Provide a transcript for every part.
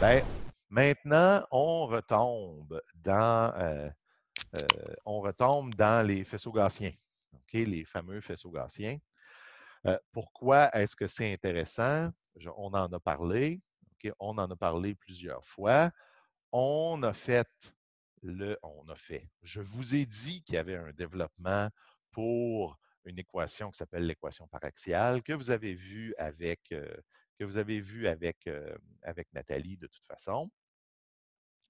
ben, maintenant, on retombe dans, euh, euh, on retombe dans les faisceaux gaussiens, les fameux faisceaux gaussiens. Euh, pourquoi est-ce que c'est intéressant? on en a parlé, on en a parlé plusieurs fois. On a fait le on a fait. Je vous ai dit qu'il y avait un développement pour une équation qui s'appelle l'équation paraxiale, que vous avez vue avec vous avez vu avec, euh, avec Nathalie de toute façon.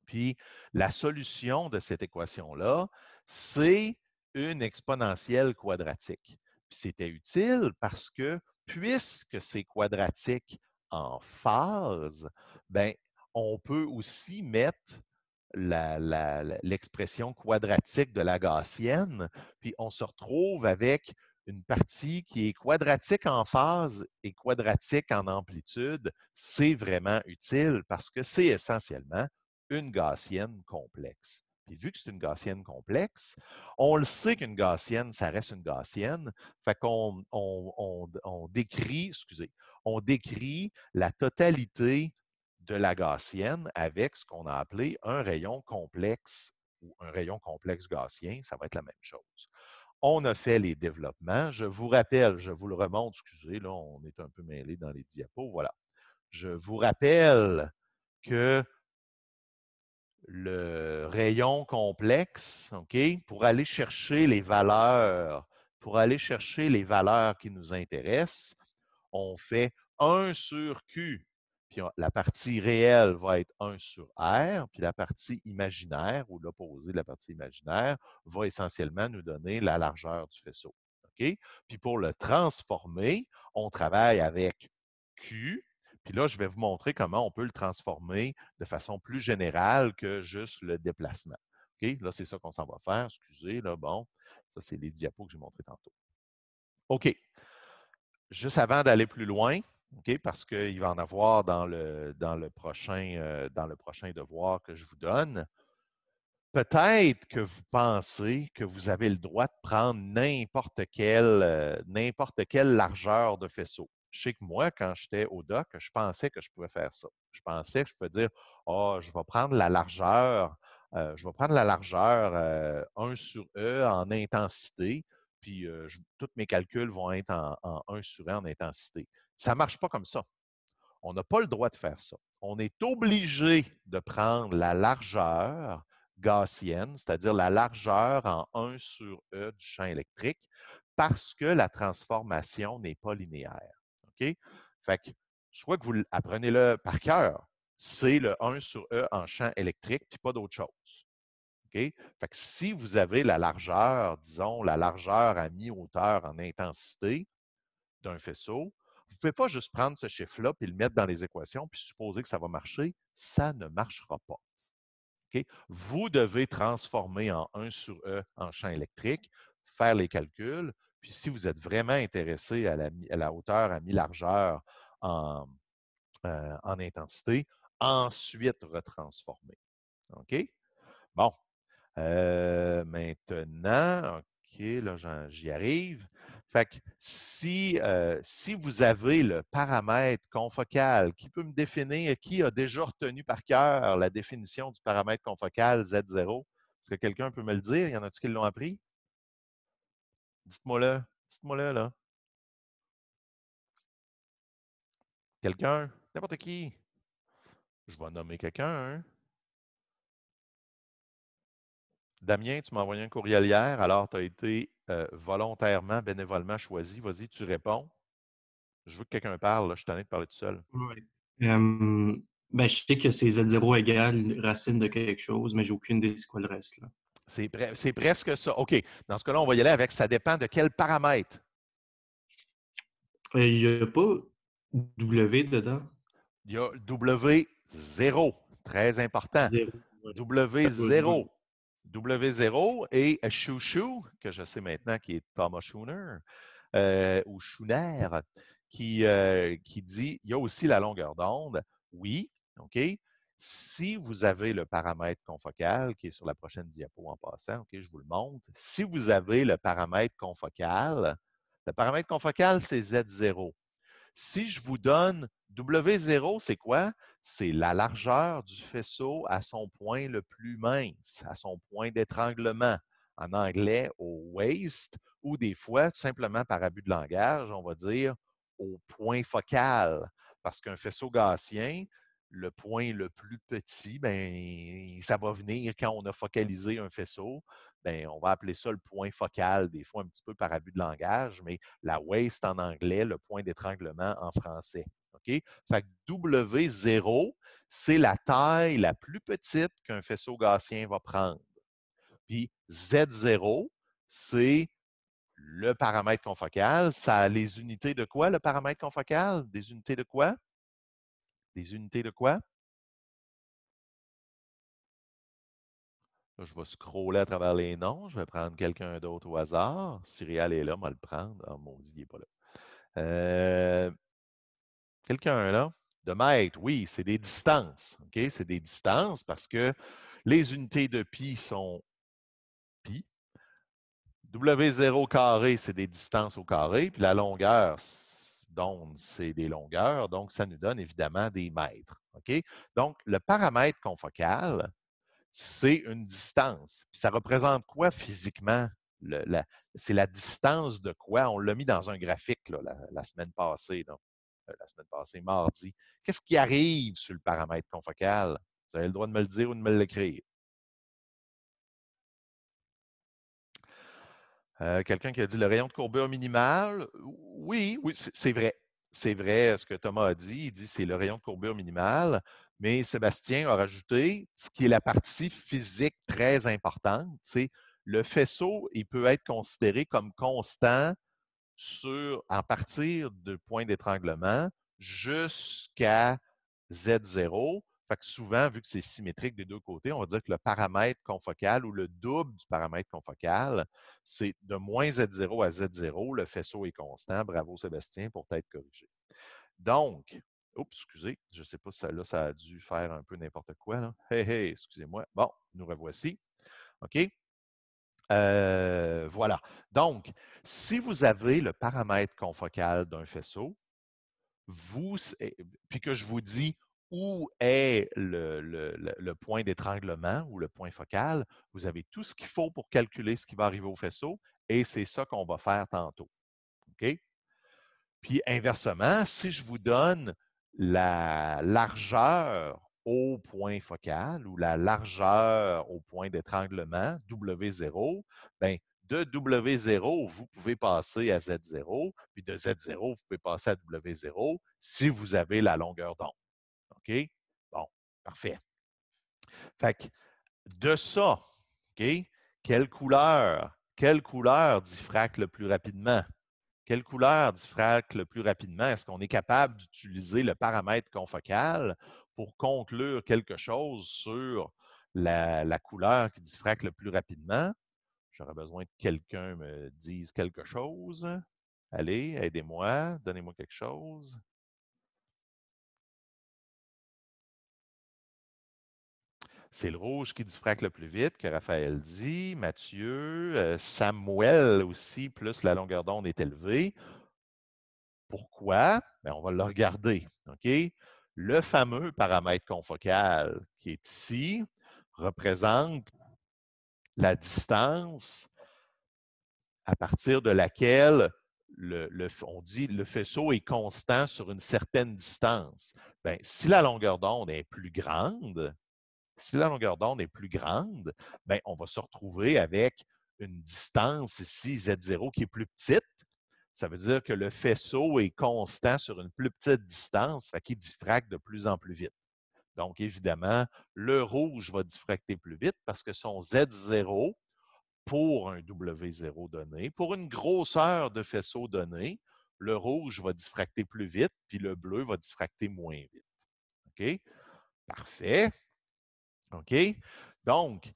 Puis la solution de cette équation-là, c'est une exponentielle quadratique. Puis c'était utile parce que puisque c'est quadratique en phase, ben, on peut aussi mettre l'expression quadratique de la gaussienne, puis on se retrouve avec une partie qui est quadratique en phase et quadratique en amplitude, c'est vraiment utile parce que c'est essentiellement une gaussienne complexe. Puis vu que c'est une gaussienne complexe, on le sait qu'une gaussienne, ça reste une gaussienne. Fait qu'on on, décrit, on décrit la totalité de la gaussienne avec ce qu'on a appelé un rayon complexe ou un rayon complexe gaussien, ça va être la même chose. On a fait les développements. Je vous rappelle, je vous le remonte, excusez, là, on est un peu mêlé dans les diapos. Voilà. Je vous rappelle que le rayon complexe, OK, pour aller chercher les valeurs, pour aller chercher les valeurs qui nous intéressent, on fait 1 sur Q. Puis ah, la partie réelle va être 1 sur R, puis la partie imaginaire, ou l'opposé de la partie imaginaire, va essentiellement nous donner la largeur du faisceau. OK? Puis pour le transformer, on travaille avec Q. Puis là, je vais vous montrer comment on peut le transformer de façon plus générale que juste le déplacement. OK? Là, c'est ça qu'on s'en va faire. Excusez, là, bon, ça, c'est les diapos que j'ai montrés tantôt. OK. Juste avant d'aller plus loin, parce qu'il va en avoir euh, dans le, prochain, devoir que je vous donne. Peut-être que vous pensez que vous avez le droit de prendre euh, n'importe quelle, largeur de faisceau. Je sais que moi, quand j'étais au doc, je pensais que je pouvais faire ça. Je pensais que je pouvais dire ah, je vais prendre la largeur, euh, je vais prendre la largeur 1 sur E en intensité, puis tous mes calculs vont être en, en 1 sur E en intensité. Ça ne marche pas comme ça. On n'a pas le droit de faire ça. On est obligé de prendre la largeur gaussienne, c'est-à-dire la largeur en 1 sur E du champ électrique, parce que la transformation n'est pas linéaire. OK? Fait que, soit que vous apprenez-le par cœur, c'est le 1 sur E en champ électrique, puis pas d'autre chose. Ok Fait que si vous avez la largeur, disons, la largeur à mi-hauteur en intensité d'un faisceau, vous ne pouvez pas juste prendre ce chiffre-là et le mettre dans les équations puis supposer que ça va marcher. Ça ne marchera pas. Vous devez transformer en 1 sur E en champ électrique, faire les calculs, puis si vous êtes vraiment intéressé à la, hauteur à mi-largeur euh, en, intensité, ensuite retransformer. OK? Bon. Euh, maintenant, OK, là, j'y arrive. Fait que si, euh, si vous avez le paramètre confocal, qui peut me définir, qui a déjà retenu par cœur la définition du paramètre confocal Z0? Est-ce que quelqu'un peut me le dire? y en a-t-il qui l'ont appris? Dites-moi là. Dites-moi là, là. Quelqu'un? N'importe qui. Je vais nommer quelqu'un. Hein. Damien, tu m'as envoyé un courriel hier, alors tu as été euh, volontairement, bénévolement choisi. Vas-y, tu réponds. Je veux que quelqu'un parle, je t'en ai de parler tout seul. Ben, je sais que c'est Z0 égale racine de quelque chose, mais j'ai aucune idée de quoi le reste. C'est, presque ça. OK. Dans ce cas-là, on va y aller avec ça dépend de quel paramètre. Euh, il n'y a pas W dedans. Il y a W0, très important. W0. W0 et Chouchou, que je sais maintenant qui est Thomas Schooner, euh, ou Schooner, qui, euh, qui dit il y a aussi la longueur d'onde. Oui, OK. Si vous avez le paramètre confocal, qui est sur la prochaine diapo en passant, OK, je vous le montre. Si vous avez le paramètre confocal, le paramètre confocal, c'est Z0. Si je vous donne W0, c'est quoi? c'est la largeur du faisceau à son point le plus mince, à son point d'étranglement. En anglais, au waist, ou des fois, tout simplement par abus de langage, on va dire au point focal. Parce qu'un faisceau gaussien, le point le plus petit, ben, ça va venir quand on a focalisé un faisceau. Ben, on va appeler ça le point focal, des fois un petit peu par abus de langage, mais la waist en anglais, le point d'étranglement en français. OK? Fait que W0, c'est la taille la plus petite qu'un faisceau gaussien va prendre. Puis Z0, c'est le paramètre confocal. Ça a les unités de quoi, le paramètre confocal? Des unités de quoi? Des unités de quoi? je vais scroller à travers les noms. Je vais prendre quelqu'un d'autre au hasard. Cyril est là, on va le prendre. Oh, dieu, il n'est pas là. Euh, quelqu'un là, de mètres, oui, c'est des distances. C'est des distances parce que les unités de pi sont pi. W0 carré, c'est des distances au carré, puis la longueur d'onde, c'est des longueurs, donc ça nous donne évidemment des mètres. Donc, le paramètre confocal, c'est une distance. Puis ça représente quoi physiquement? c'est la distance de quoi? On l'a mis dans un graphique la, semaine passée. Euh, la semaine passée, mardi. Qu'est-ce qui arrive sur le paramètre confocal? Vous avez le droit de me le dire ou de me l'écrire. Euh, quelqu'un qui a dit le rayon de courbure minimal. Oui, oui, c'est vrai. C'est vrai ce que Thomas a dit. Il dit c'est le rayon de courbure minimal. Mais Sébastien a rajouté ce qui est la partie physique très importante. C'est le faisceau, il peut être considéré comme constant sur, en partir de point d'étranglement jusqu'à Z0. Fait que souvent, vu que c'est symétrique des deux côtés, on va dire que le paramètre confocal ou le double du paramètre confocal, c'est de moins Z0 à Z0, le faisceau est constant. Bravo Sébastien pour t'être corrigé. Donc, oups, excusez, je ne sais pas si ça, là, ça a dû faire un peu n'importe quoi. Hé, Hey, excusez-moi. Bon, nous revoici. OK? Euh, voilà. Donc, si vous avez le paramètre confocal d'un faisceau, vous, eh, puis que je vous dis où est le, point d'étranglement ou le point focal, vous avez tout ce qu'il faut pour calculer ce qui va arriver au faisceau et c'est ça qu'on va faire tantôt. Puis inversement, si je vous donne la largeur au point focal ou la largeur au point d'étranglement, W0, bien, de W0, vous pouvez passer à Z0, puis de Z0, vous pouvez passer à W0 si vous avez la longueur d'onde. OK? Bon, parfait. Fait que de ça, OK, quelle couleur, quelle couleur diffracte le plus rapidement? Quelle couleur diffracte le plus rapidement? Est-ce qu'on est capable d'utiliser le paramètre confocal pour conclure quelque chose sur la, la couleur qui diffracte le plus rapidement, j'aurais besoin que quelqu'un me dise quelque chose. Allez, aidez-moi, donnez-moi quelque chose. C'est le rouge qui diffracte le plus vite, que Raphaël dit, Mathieu, euh, Samuel aussi, plus la longueur d'onde est élevée. Pourquoi? mais ben, on va le regarder. OK? Le fameux paramètre confocal qui est ici représente la distance à partir de laquelle le, on dit le faisceau est constant sur une certaine distance. Ben, si la longueur d'onde est plus grande, si la longueur d'onde est plus grande, ben, on va se retrouver avec une distance ici, Z0, qui est plus petite, ça veut dire que le faisceau est constant sur une plus petite distance, fait qu'il diffracte de plus en plus vite. Donc, évidemment, le rouge va diffracter plus vite parce que son Z0 pour un W0 donné, pour une grosseur de faisceau donné, le rouge va diffracter plus vite, puis le bleu va diffracter moins vite. OK? Parfait. OK? Donc,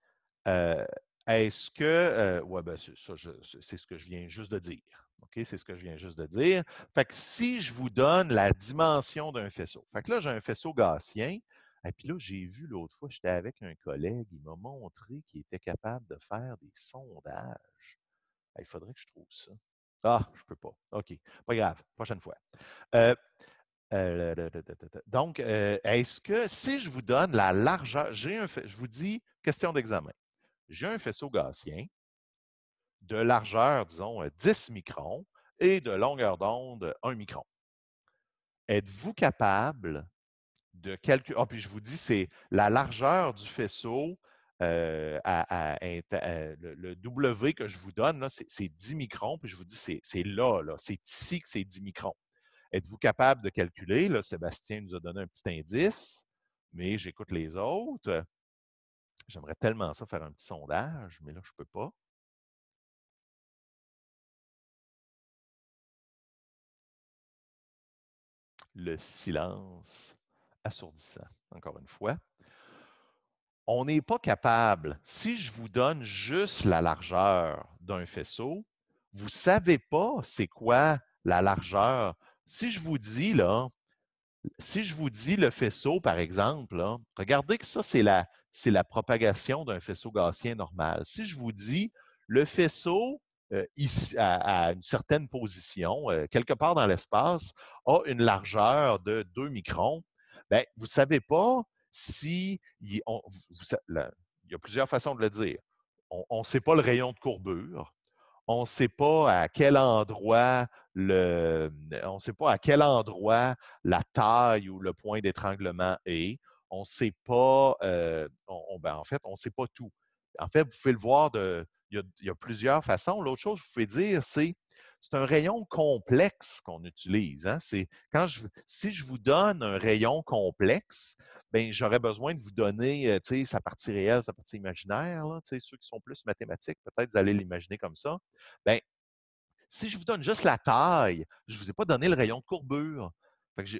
euh, est-ce que. Euh, oui, ben, c'est ce que je viens juste de dire. OK, c'est ce que je viens juste de dire. Fait que si je vous donne la dimension d'un faisceau, fait que là, j'ai un faisceau gaussien, et puis là, j'ai vu l'autre fois, j'étais avec un collègue, il m'a montré qu'il était capable de faire des sondages. il faudrait que je trouve ça. Ah, je ne peux pas. OK, pas grave, prochaine fois. Euh, euh, donc, euh, est-ce que si je vous donne la largeur, j'ai un, je vous dis, question d'examen, j'ai un faisceau gaussien, de largeur, disons, 10 euh, microns et de longueur d'onde 1 micron. Êtes-vous capable de calculer. Ah, puis je vous dis, c'est la largeur du faisceau euh, euh, le, W que je vous donne, c'est 10 microns, puis je vous dis, c'est là, là c'est ici que c'est 10 microns. Êtes-vous capable de calculer? Là, Sébastien nous a donné un petit indice, mais j'écoute les autres. J'aimerais tellement ça faire un petit sondage, mais là, je ne peux pas. le silence assourdissant, encore une fois. On n'est pas capable, si je vous donne juste la largeur d'un faisceau, vous ne savez pas c'est quoi la largeur. Si je vous dis, là, si je vous dis le faisceau, par exemple, regardez que ça, c'est la, la propagation d'un faisceau gaussien normal. Si je vous dis le faisceau euh, à, une certaine position, euh, quelque part dans l'espace, a une largeur de 2 microns, ben, vous ne savez pas si... Il, y a plusieurs façons de le dire. On ne sait pas le rayon de courbure on ne sait pas à quel endroit le, on sait pas à quel endroit la taille ou le point d'étranglement est. On ne sait pas, euh, ben, en fait, on ne sait pas tout. En fait, vous pouvez le voir de, il y, a, plusieurs façons. L'autre chose que vous fais dire, c'est c'est un rayon complexe qu'on utilise. Hein. C'est quand je, si je vous donne un rayon complexe, ben j'aurais besoin de vous donner euh, sa partie réelle, sa partie imaginaire. ceux qui sont plus mathématiques, peut-être vous allez l'imaginer comme ça. Ben, si je vous donne juste la taille, je ne vous ai pas donné le rayon de courbure.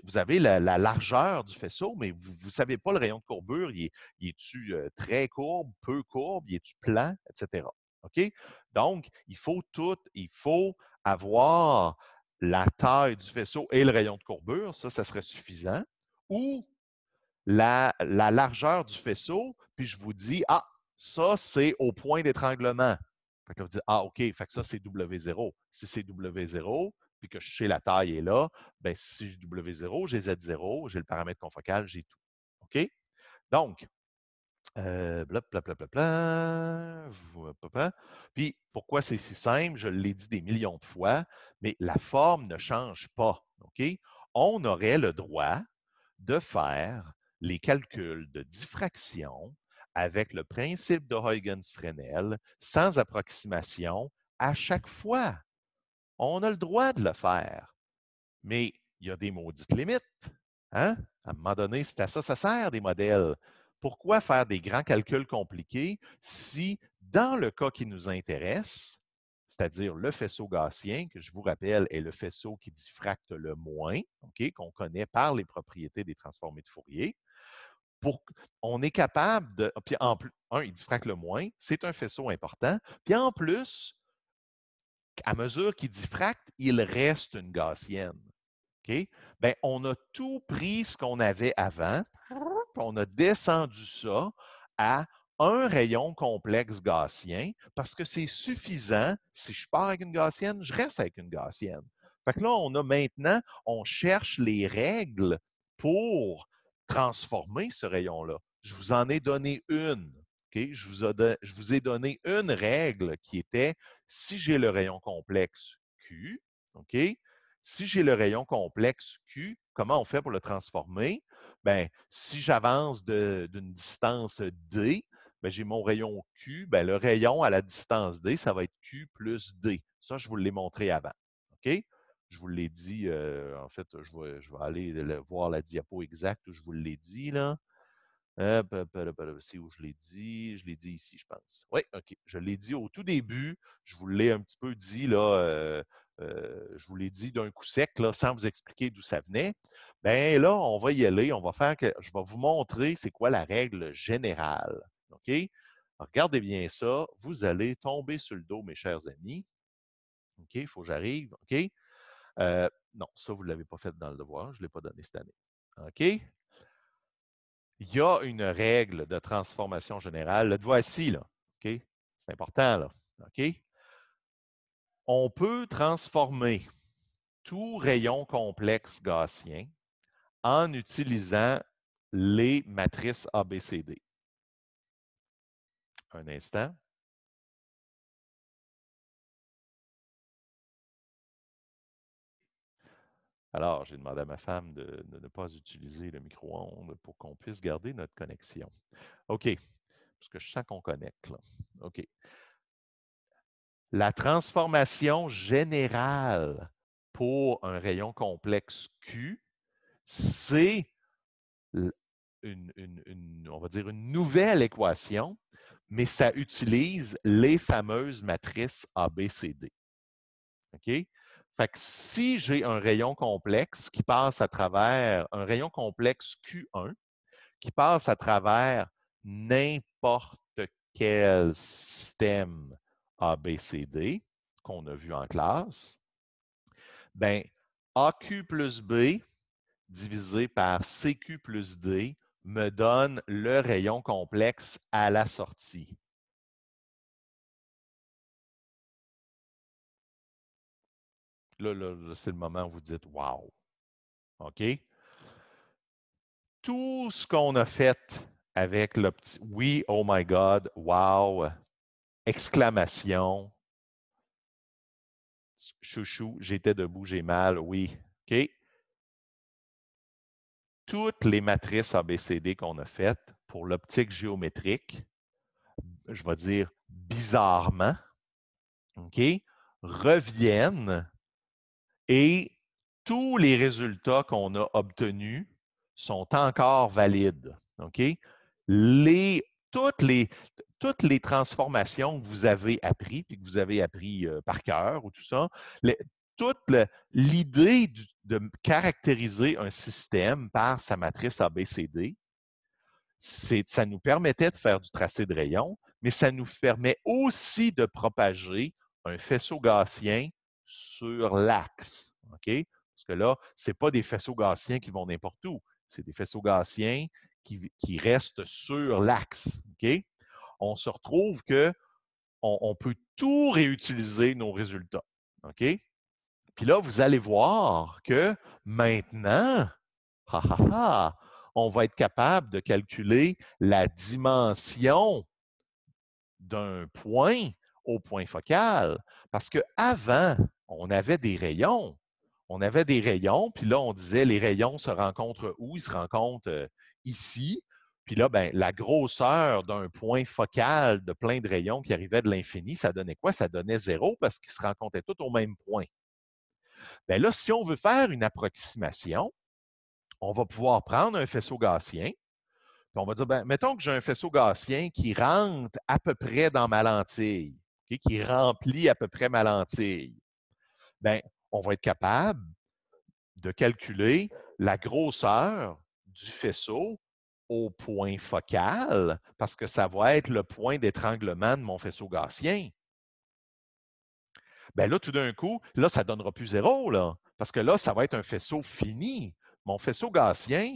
vous avez la, largeur du faisceau, mais vous ne savez pas le rayon de courbure. Il est-tu euh, très courbe, peu courbe, il est-tu plan, etc. OK? Donc, il faut tout, il faut avoir la taille du faisceau et le rayon de courbure, ça, ça serait suffisant, ou la, largeur du faisceau, puis je vous dis, ah, ça, c'est au point d'étranglement. Fait que vous dites, ah, OK, fait que ça, c'est W0. Si c'est W0, puis que je sais la taille est là, bien, si j'ai W0, j'ai Z0, j'ai le paramètre confocal, j'ai tout. OK? Donc, euh, Puis, pourquoi c'est si simple? Je l'ai dit des millions de fois, mais la forme ne change pas. OK? On aurait le droit de faire les calculs de diffraction avec le principe de Huygens-Fresnel sans approximation à chaque fois. On a le droit de le faire, mais il y a des maudites limites. Hein? À un moment donné, c'est à ça que ça sert des modèles pourquoi faire des grands calculs compliqués si, dans le cas qui nous intéresse, c'est-à-dire le faisceau gaussien, que je vous rappelle est le faisceau qui diffracte le moins, qu'on connaît par les propriétés des transformés de Fourier. Pour, on est capable de. Puis en plus, un, il diffracte le moins, c'est un faisceau important. Puis en plus, à mesure qu'il diffracte, il reste une gaussienne. Ben, on a tout pris ce qu'on avait avant, on a descendu ça à un rayon complexe gaussien parce que c'est suffisant. Si je pars avec une gaussienne, je reste avec une gaussienne. Fait que là, on a maintenant, on cherche les règles pour transformer ce rayon-là. Je vous en ai donné une. Je, vous je vous ai donné une règle qui était si j'ai le rayon complexe Q, Si j'ai le rayon complexe Q, comment on fait pour le transformer? ben, si j'avance d'une distance D, ben, j'ai mon rayon Q. Ben, le rayon à la distance D, ça va être Q plus D. Ça, je vous l'ai montré avant. OK? Je vous l'ai dit, euh, en fait, je vais, je vais aller voir la diapo exacte où je vous l'ai dit, là. Euh, c'est où je l'ai dit. Je l'ai dit ici, je pense. Oui, OK. Je l'ai dit au tout début. Je vous l'ai un petit peu dit, là, euh, euh, je vous l'ai dit d'un coup sec, sans vous expliquer d'où ça venait, bien là, on va y aller. On va faire que, je vais vous montrer c'est quoi la règle générale. OK? Regardez bien ça. Vous allez tomber sur le dos, mes chers amis. OK? Il faut que j'arrive. OK? Euh, non, ça, vous ne l'avez pas fait dans le devoir. Je ne l'ai pas donné cette année. OK? Il y a une règle de transformation générale. Le voici, là. OK? C'est important, là. OK? On peut transformer tout rayon complexe gaussien en utilisant les matrices ABCD. Un instant. Alors, j'ai demandé à ma femme de, ne pas utiliser le micro-ondes pour qu'on puisse garder notre connexion. OK, parce que je sens qu'on connecte. Là. OK. La transformation générale pour un rayon complexe Q, c'est une, on va dire une nouvelle équation, mais ça utilise les fameuses matrices ABCD. OK? Fait que si j'ai un rayon complexe qui passe à travers un rayon complexe Q1 qui passe à travers n'importe quel système a, B, C, D, qu'on a vu en classe, bien, AQ plus B divisé par CQ plus D me donne le rayon complexe à la sortie. Là, c'est le moment où vous dites Wow! OK? Tout ce qu'on a fait avec le petit Oui, oh my God, wow, exclamation. Chouchou, j'étais debout, j'ai mal, oui. OK? Toutes les matrices ABCD qu'on a faites pour l'optique géométrique, je vais dire bizarrement, OK, reviennent et tous les résultats qu'on a obtenus sont encore valides. OK? Les, toutes les, toutes les transformations que vous avez apprises, puis que vous avez appris par cœur ou tout ça, toute l'idée de caractériser un système par sa matrice ABCD, ça nous permettait de faire du tracé de rayon, mais ça nous permet aussi de propager un faisceau gaussien sur l'axe. Parce que là, ce n'est pas des faisceaux gaussiens qui vont n'importe où, c'est des faisceaux gaussiens qui, restent sur l'axe. OK? on se retrouve que on, peut tout réutiliser nos résultats. OK? Puis là, vous allez voir que maintenant, on va être capable de calculer la dimension d'un point au point focal. Parce qu'avant, on avait des rayons. On avait des rayons, puis là, on disait les rayons se rencontrent où? Ils se rencontrent euh, ici. Puis là, ben, la grosseur d'un point focal de plein de rayons qui arrivait de l'infini, ça donnait quoi? Ça donnait zéro parce qu'ils se rencontraient tous au même point. Bien là, si on veut faire une approximation, on va pouvoir prendre un faisceau gaussien, puis on va dire, ben, mettons que j'ai un faisceau gaussien qui rentre à peu près dans ma lentille, qui remplit à peu près ma lentille. Bien, on va être capable de calculer la grosseur du faisceau au point focal parce que ça va être le point d'étranglement de mon faisceau gaussien. Bien là, tout d'un coup, là, ça ne donnera plus zéro, là, parce que là, ça va être un faisceau fini. Mon faisceau gaussien,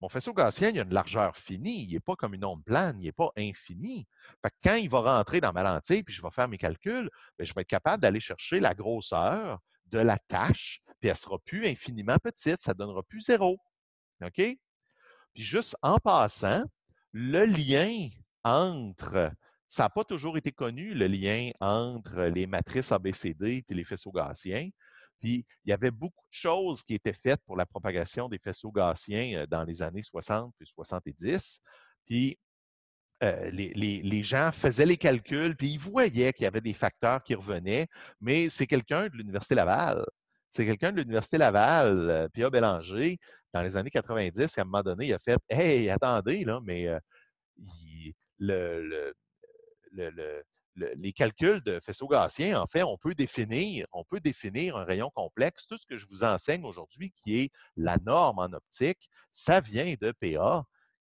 mon faisceau gaussien, il a une largeur finie. Il n'est pas comme une onde plane, il n'est pas infini. Fait que quand il va rentrer dans ma lentille, puis je vais faire mes calculs, ben je vais être capable d'aller chercher la grosseur de la tâche, puis elle ne sera plus infiniment petite, ça ne donnera plus zéro. OK? Puis juste en passant, le lien entre, ça n'a pas toujours été connu, le lien entre les matrices ABCD et les faisceaux gaussiens. Puis il y avait beaucoup de choses qui étaient faites pour la propagation des faisceaux gaussiens euh, dans les années 60 puis 70. Puis euh, les, les, gens faisaient les calculs, puis ils voyaient qu'il y avait des facteurs qui revenaient, mais c'est quelqu'un de l'Université Laval c'est quelqu'un de l'Université Laval, Pierre Bélanger, dans les années 90, à un moment donné, il a fait Hey, attendez, là, mais euh, les calculs de faisceau gaussien, en fait, on peut définir, on peut définir un rayon complexe. Tout ce que je vous enseigne aujourd'hui, qui est la norme en optique, ça vient de PA.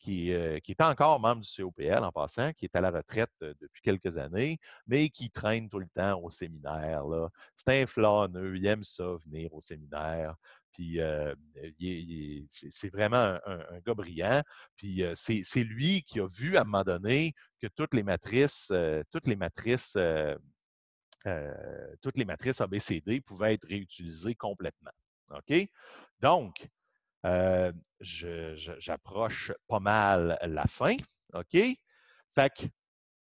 Euh, qui, est encore membre du COPL en passant, qui est à la retraite euh, depuis quelques années, mais qui traîne tout le temps au séminaire. C'est un flâneux, il aime ça venir au séminaire. Puis euh, c'est vraiment un, gars brillant. Puis c'est lui qui a vu à un moment donné que toutes les matrices, toutes les matrices, toutes les matrices ABCD pouvaient être réutilisées complètement. OK? Donc, euh, j'approche pas mal la fin. OK? Fait que,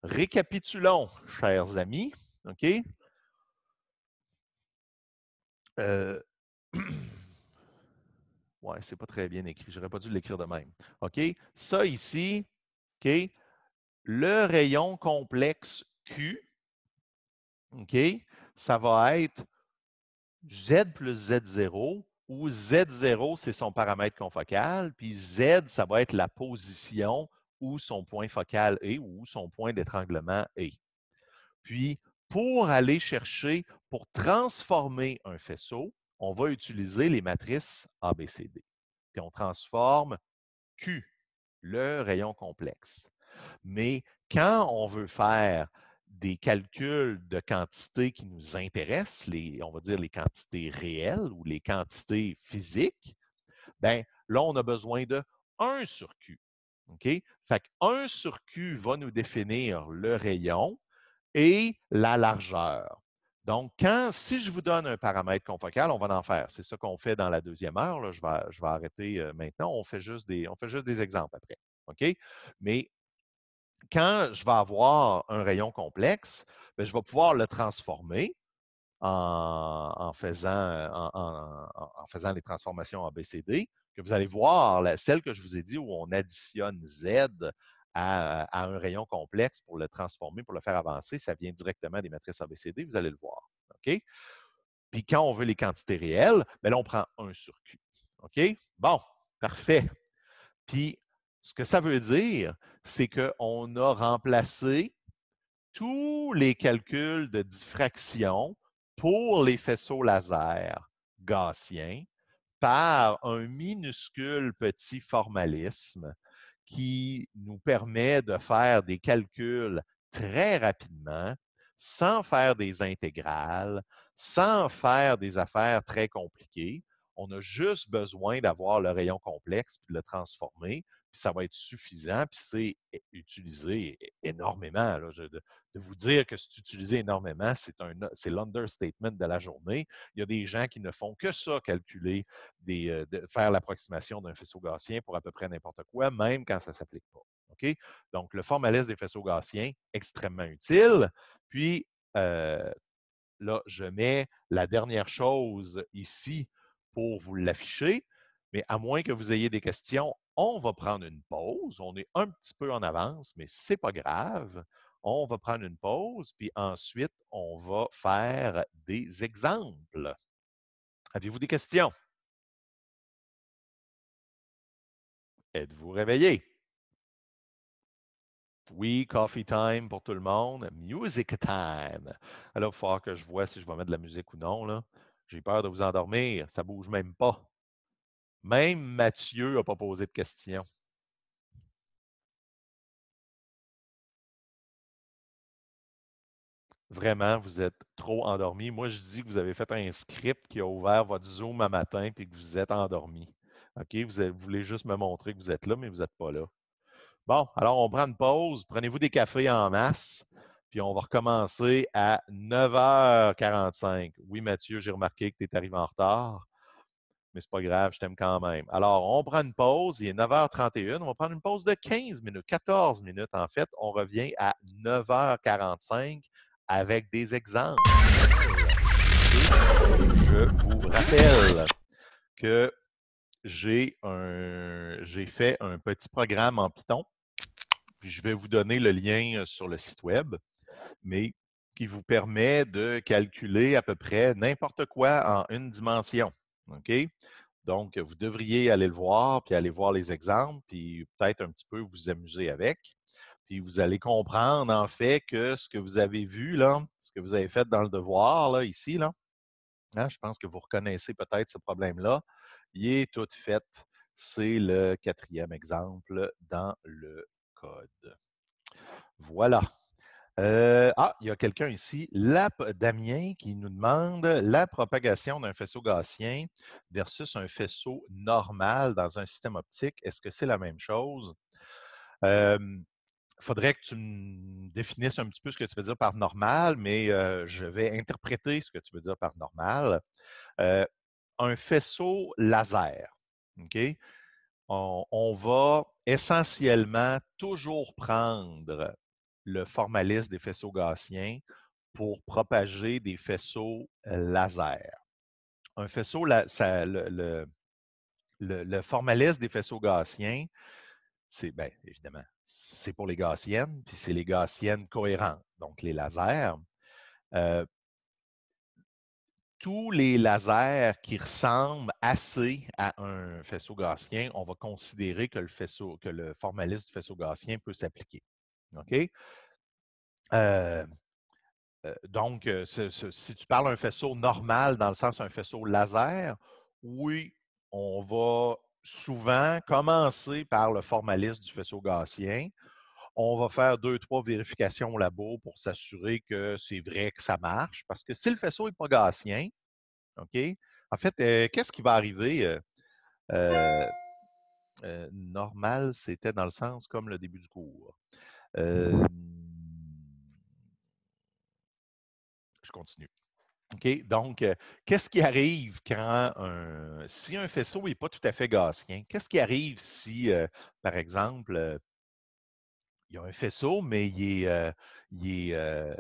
récapitulons, chers amis. OK? Euh, ouais, c'est pas très bien écrit. J'aurais pas dû l'écrire de même. OK? Ça ici, OK? Le rayon complexe Q, OK? Ça va être Z plus Z0 où Z0, c'est son paramètre confocal, puis Z, ça va être la position où son point focal est ou où son point d'étranglement est. Puis, pour aller chercher, pour transformer un faisceau, on va utiliser les matrices ABCD. Puis on transforme Q, le rayon complexe. Mais quand on veut faire des calculs de quantités qui nous intéressent, les, on va dire les quantités réelles ou les quantités physiques, bien, là, on a besoin de un sur Q. OK? Fait que 1 sur Q va nous définir le rayon et la largeur. Donc, quand, si je vous donne un paramètre confocal, on va en faire. C'est ça qu'on fait dans la deuxième heure. Je, vais, je vais arrêter euh, maintenant. On fait, juste des, on fait juste des exemples après. OK? Mais quand je vais avoir un rayon complexe, ben, je vais pouvoir le transformer en, faisant, euh, en, faisant les transformations en que vous allez voir celle que je vous ai dit où on additionne Z à, un rayon complexe pour le transformer, pour le faire avancer, ça vient directement des matrices ABCD, vous allez le voir. OK? Puis quand on veut les quantités réelles, bien là, on prend 1 sur Q. OK? Bon, parfait. Puis ce que ça veut dire, c'est qu'on a remplacé tous les calculs de diffraction pour les faisceaux laser gaussiens par un minuscule petit formalisme qui nous permet de faire des calculs très rapidement sans faire des intégrales, sans faire des affaires très compliquées. On a juste besoin d'avoir le rayon complexe puis de le transformer puis ça va être suffisant, puis c'est utilisé mmh. énormément. de, vous dire que c'est utilisé énormément, c'est, un, c'est l'understatement de la journée. Il y a des gens qui ne font que ça, calculer, euh, faire l'approximation d'un faisceau gaussien pour à peu près n'importe quoi, même quand ça ne s'applique pas. Donc, le formalisme des faisceaux gaussiens, extrêmement utile. Puis, euh, là, je mets la dernière chose ici pour vous l'afficher. Mais à moins que vous ayez des questions, on va prendre une pause. On est un petit peu en avance, mais c'est pas grave. On va prendre une pause, puis ensuite, on va faire des exemples. Avez-vous des questions? Êtes-vous réveillé? Oui, coffee time pour tout le monde. Music time. Alors, il va que je vois si je vais mettre de la musique ou non. J'ai peur de vous endormir. Ça bouge même pas. Même Mathieu n'a pas posé de questions. Vraiment, vous êtes trop endormi. Moi, je dis que vous avez fait un script qui a ouvert votre Zoom à matin et que vous êtes endormi. OK? Vous, vous voulez juste me montrer que vous êtes là, mais vous n'êtes pas là. Bon, alors on prend une pause. Prenez-vous des cafés en masse. Puis on va recommencer à 9h45. Oui, Mathieu, j'ai remarqué que tu es arrivé en retard mais c'est pas grave, je t'aime quand même. Alors, on prend une pause, il est 9h31, on va prendre une pause de 15 minutes, 14 minutes en fait. On revient à 9h45 avec des exemples. je vous rappelle que j'ai fait un petit programme en Python. Puis je vais vous donner le lien euh, sur le site web, mais qui vous permet de calculer à peu près n'importe quoi en une dimension. OK? Donc, vous devriez aller le voir, puis aller voir les exemples, puis peut-être un petit peu vous amuser avec. Puis vous allez comprendre, en fait, que ce que vous avez vu, là, ce que vous avez fait dans le devoir, là, ici, là, hein, je pense que vous reconnaissez peut-être ce problème-là, il est tout fait. C'est le quatrième exemple dans le code. Voilà. Euh, ah, il y a quelqu'un ici, Lap Damien, qui nous demande la propagation d'un faisceau gaussien versus un faisceau normal dans un système optique. Est-ce que c'est la même chose? Il faudrait que tu définisses un petit peu ce que tu veux dire par normal, mais je vais interpréter ce que tu veux dire par normal. un faisceau laser, OK? on va essentiellement toujours prendre le formalisme des faisceaux gaussiens pour propager des faisceaux euh, lasers. Un faisceau, le, le, formalisme des faisceaux gaussiens, c'est bien évidemment, c'est pour les gaussiennes, puis c'est les gaussiennes cohérentes, donc les lasers. Euh, tous les lasers qui ressemblent assez à un faisceau gaussien, on va considérer que le, faisceau, que le formalisme du faisceau gaussien peut s'appliquer. OK? Euh, euh, donc, euh, si tu parles un faisceau normal, dans le sens un faisceau laser, oui, on va souvent commencer par le formalisme du faisceau gaussien. On va faire deux, trois vérifications au labo pour s'assurer que c'est vrai que ça marche. Parce que si le faisceau n'est pas gaussien, OK? En fait, qu'est-ce qui va arriver? normal, c'était dans le sens comme le début du cours. Mmh. je continue. Ok, donc, euh, qu'est-ce qui arrive quand un, si un faisceau n'est pas tout à fait gaussien? Qu'est-ce qui arrive si, euh, par exemple, euh, il y a un faisceau, mais il est, il est,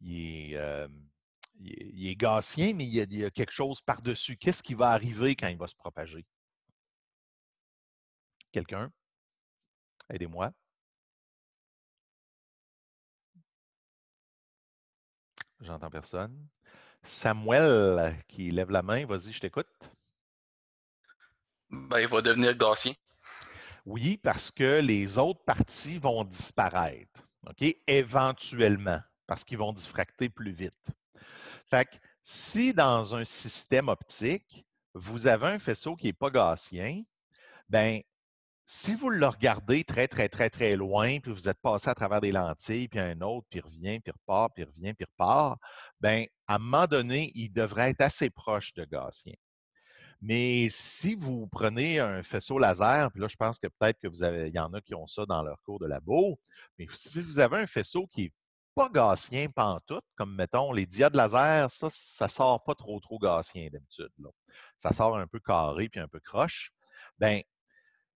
il mais il y a quelque chose par-dessus? Qu'est-ce qui va arriver quand il va se propager? Quelqu'un? Aidez-moi. J'entends personne. Samuel qui lève la main, vas-y, je t'écoute. Ben, il va devenir gaussien. Oui, parce que les autres parties vont disparaître, OK? Éventuellement, parce qu'ils vont diffracter plus vite. Fait que si dans un système optique, vous avez un faisceau qui n'est pas gaussien, ben si vous le regardez très, très, très, très loin, puis vous êtes passé à travers des lentilles, puis un autre, puis revient, puis repart, puis revient, puis repart, bien, à un moment donné, il devrait être assez proche de Gaussien. Mais si vous prenez un faisceau laser, puis là, je pense que peut-être qu'il vous y en a qui ont ça dans leur cours de labo, mais si vous avez un faisceau qui est pas gaussien pantoute, comme mettons les diodes laser, ça, ça sort pas trop trop gaussien d'habitude. Ça sort un peu carré puis un peu croche. Ben,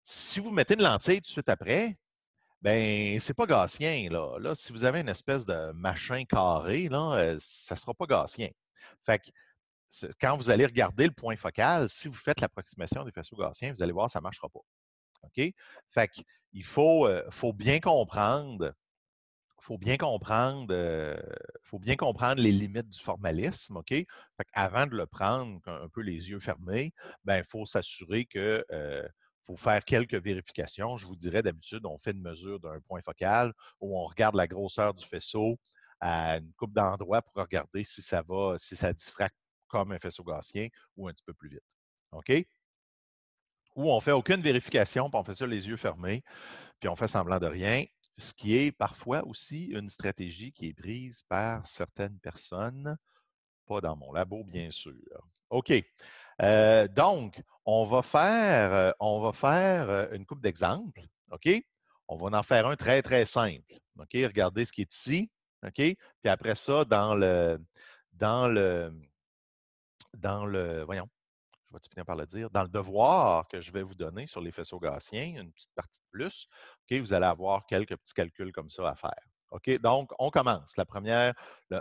si vous mettez une lentille tout de suite après, ben c'est pas gaussien. Là. là, si vous avez une espèce de machin carré, là, ne euh, ça sera pas gaussien. Fait que, quand vous allez regarder le point focal, si vous faites l'approximation des faisceaux gaussiens, vous allez voir, ça ne marchera pas. OK? Fait qu'il faut, euh, faut bien comprendre, faut bien comprendre, euh, faut bien comprendre les limites du formalisme, OK? Fait qu'avant de le prendre un peu les yeux fermés, ben il faut s'assurer que faut faire quelques vérifications. Je vous dirais, d'habitude, on fait une mesure d'un point focal où on regarde la grosseur du faisceau à une coupe d'endroits pour regarder si ça va, si ça diffracte comme un faisceau gaussien ou un petit peu plus vite. OK? Ou on ne fait aucune vérification, puis on fait ça les yeux fermés, puis on fait semblant de rien, ce qui est parfois aussi une stratégie qui est prise par certaines personnes, pas dans mon labo, bien sûr. OK. Euh, donc, on va faire, euh, on va faire euh, une coupe d'exemples. OK? On va en faire un très, très simple. OK? Regardez ce qui est ici. OK? Puis après ça, dans le. Dans le. Dans le. Voyons. Je vais finir par le dire. Dans le devoir que je vais vous donner sur les faisceaux gaussiens, une petite partie de plus, OK, vous allez avoir quelques petits calculs comme ça à faire. OK? Donc, on commence. La première,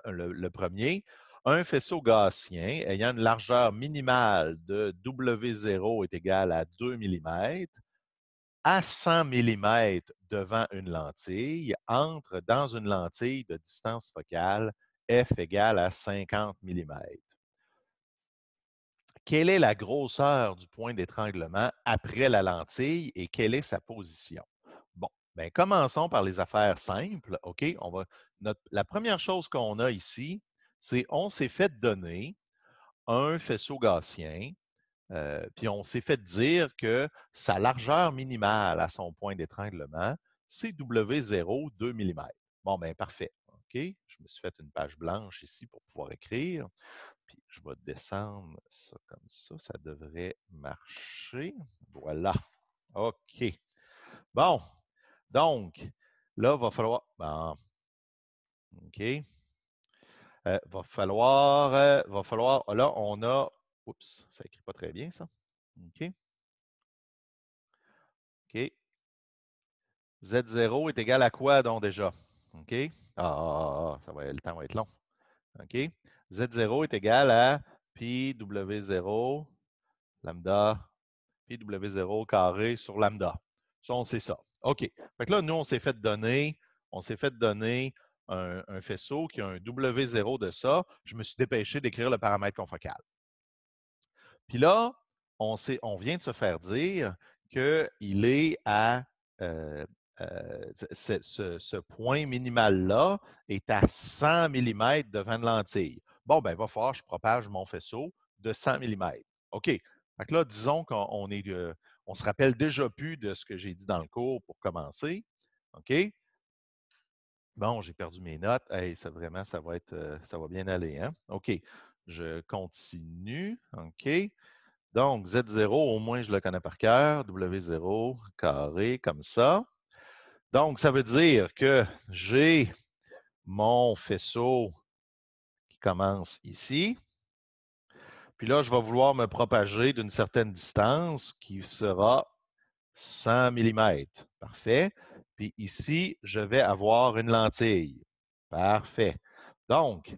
le premier, un faisceau gaussien ayant une largeur minimale de W0 est égal à 2 mm à 100 mm devant une lentille entre dans une lentille de distance focale F égale à 50 mm. Quelle est la grosseur du point d'étranglement après la lentille et quelle est sa position? Bon, bien, commençons par les affaires simples. OK? On va, la première chose qu'on a ici, c'est on s'est fait donner un faisceau gaussien, euh, puis on s'est fait dire que sa largeur minimale à son point d'étranglement, c'est W0 2 mm. Bon, bien, parfait. OK, je me suis fait une page blanche ici pour pouvoir écrire. Puis je vais descendre ça comme ça. Ça devrait marcher. Voilà. OK. Bon. Donc, là, il va falloir. OK. Euh, va falloir, euh, va falloir. Là, on a. Oups, ça écrit pas très bien ça. OK. OK. Z0 est égal à quoi donc déjà? OK. Ah, ça va, le temps va être long. OK. Z0 est égal à pi W0 lambda pi W0 carré sur lambda. Ça, on sait ça. OK. Fait que là, nous, on s'est fait donner, on s'est fait donner un, faisceau qui a un W0 de ça, je me suis dépêché d'écrire le paramètre confocal. Puis là, on, sait, on vient de se faire dire qu'il est à euh, euh, ce, point minimal-là est à 100 mm devant de lentille. Bon, ben, va falloir que je propage mon faisceau de 100 mm. OK. Donc là, disons qu'on est, euh, on se rappelle déjà plus de ce que j'ai dit dans le cours pour commencer. OK? Bon, j'ai perdu mes notes. Hey, ça vraiment, ça va être, euh, ça va bien aller. Hein? OK. Je continue. OK. Donc, Z0, au moins, je le connais par cœur. W0 carré, comme ça. Donc, ça veut dire que j'ai mon faisceau qui commence ici. Puis là, je vais vouloir me propager d'une certaine distance qui sera 100 mm. Parfait. Puis ici, je vais avoir une lentille. Parfait. Donc,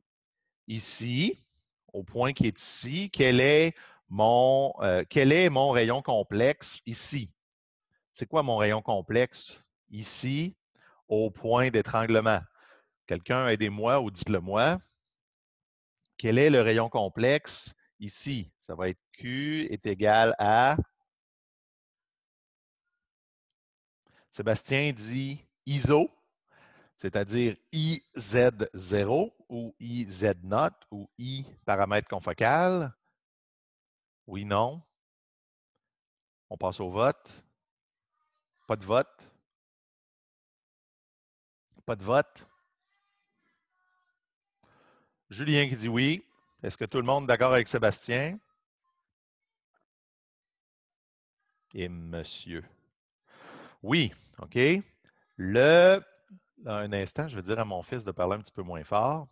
ici, au point qui est ici, quel est mon, euh, quel est mon rayon complexe ici? C'est quoi mon rayon complexe ici au point d'étranglement? Quelqu'un, aidez-moi ou dites-le-moi. Quel est le rayon complexe ici? Ça va être Q est égal à Sébastien dit ISO, c'est-à-dire IZ0 ou iz note ou I paramètre confocal. Oui, non. On passe au vote. Pas de vote. Pas de vote. Julien qui dit oui. Est-ce que tout le monde est d'accord avec Sébastien? Et monsieur. Oui, OK. Le, un instant, je vais dire à mon fils de parler un petit peu moins fort.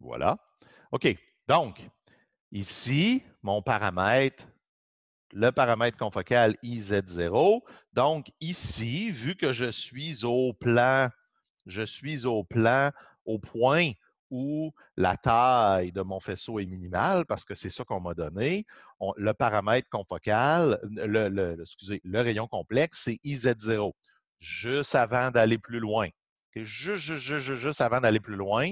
Voilà. OK. Donc, ici, mon paramètre, le paramètre confocal IZ0. Donc, ici, vu que je suis au plan, je suis au plan, au point où la taille de mon faisceau est minimale, parce que c'est ça qu'on m'a donné, le paramètre confocal, le, excusez, le rayon complexe, c'est IZ0. Juste avant d'aller plus loin, juste, juste, juste, juste, avant d'aller plus loin,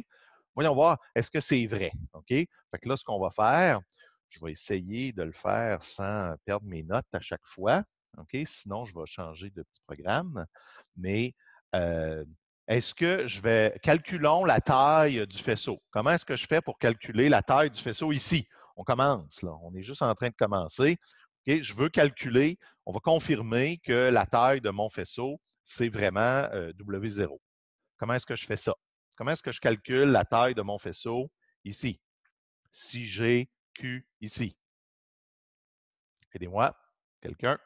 voyons voir, est-ce que c'est vrai? OK? Fait là, ce qu'on va faire, je vais essayer de le faire sans perdre mes notes à chaque fois. OK? Sinon, je vais changer de petit programme. Mais euh, est-ce que je vais calculons la taille du faisceau. Comment est-ce que je fais pour calculer la taille du faisceau ici? On commence, là. On est juste en train de commencer. je veux calculer, on va confirmer que la taille de mon faisceau, c'est vraiment euh, W0. Comment est-ce que je fais ça? Comment est-ce que je calcule la taille de mon faisceau ici? Si j'ai Q ici. Aidez-moi, quelqu'un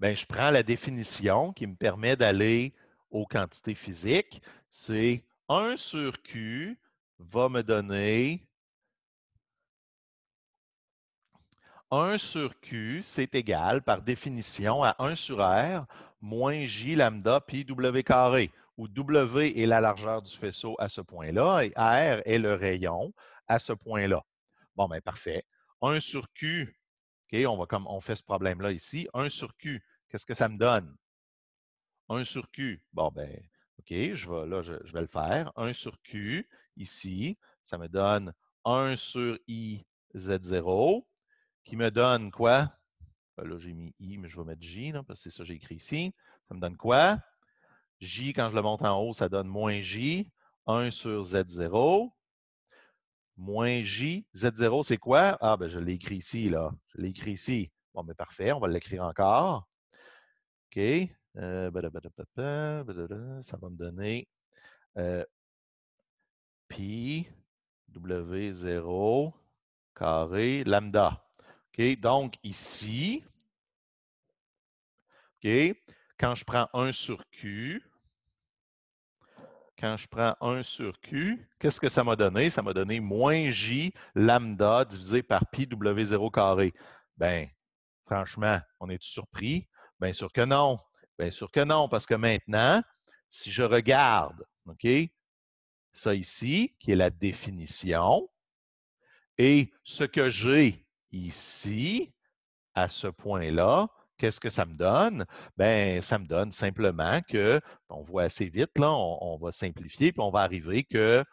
bien, je prends la définition qui me permet d'aller aux quantités physiques. C'est 1 sur Q va me donner 1 sur Q, c'est égal par définition à 1 sur R moins J lambda pi W carré, où W est la largeur du faisceau à ce point-là et R est le rayon à ce point-là. Bon, bien, parfait. 1 sur Q, on, va comme, on fait ce problème-là ici. 1 sur Q, qu'est-ce que ça me donne? 1 sur Q, bon, ben, OK, je vais, là, je, vais le faire. 1 sur Q, ici, ça me donne 1 sur I, Z0, qui me donne quoi? Ben, là, j'ai mis I, mais je vais mettre J, parce que c'est ça que j'ai écrit ici. Ça me donne quoi? J, quand je le monte en haut, ça donne moins J. 1 sur Z0 moins J, Z0, c'est quoi? Ah, ben je l'ai écrit ici, là. Je l'ai écrit ici. Bon, mais ben, parfait, on va l'écrire encore. OK. ça va me donner euh, pi W0 carré lambda. OK, donc ici, OK, quand je prends 1 sur Q, quand je prends 1 sur Q, qu'est-ce que ça m'a donné? Ça m'a donné moins J lambda divisé par pi W0 carré. Bien, franchement, on est surpris? Bien sûr que non. Bien sûr que non, parce que maintenant, si je regarde, OK, ça ici, qui est la définition, et ce que j'ai ici, à ce point-là, Qu'est-ce que ça me donne? Ben, ça me donne simplement que, ben, on voit assez vite, là, on, va simplifier, puis on va arriver que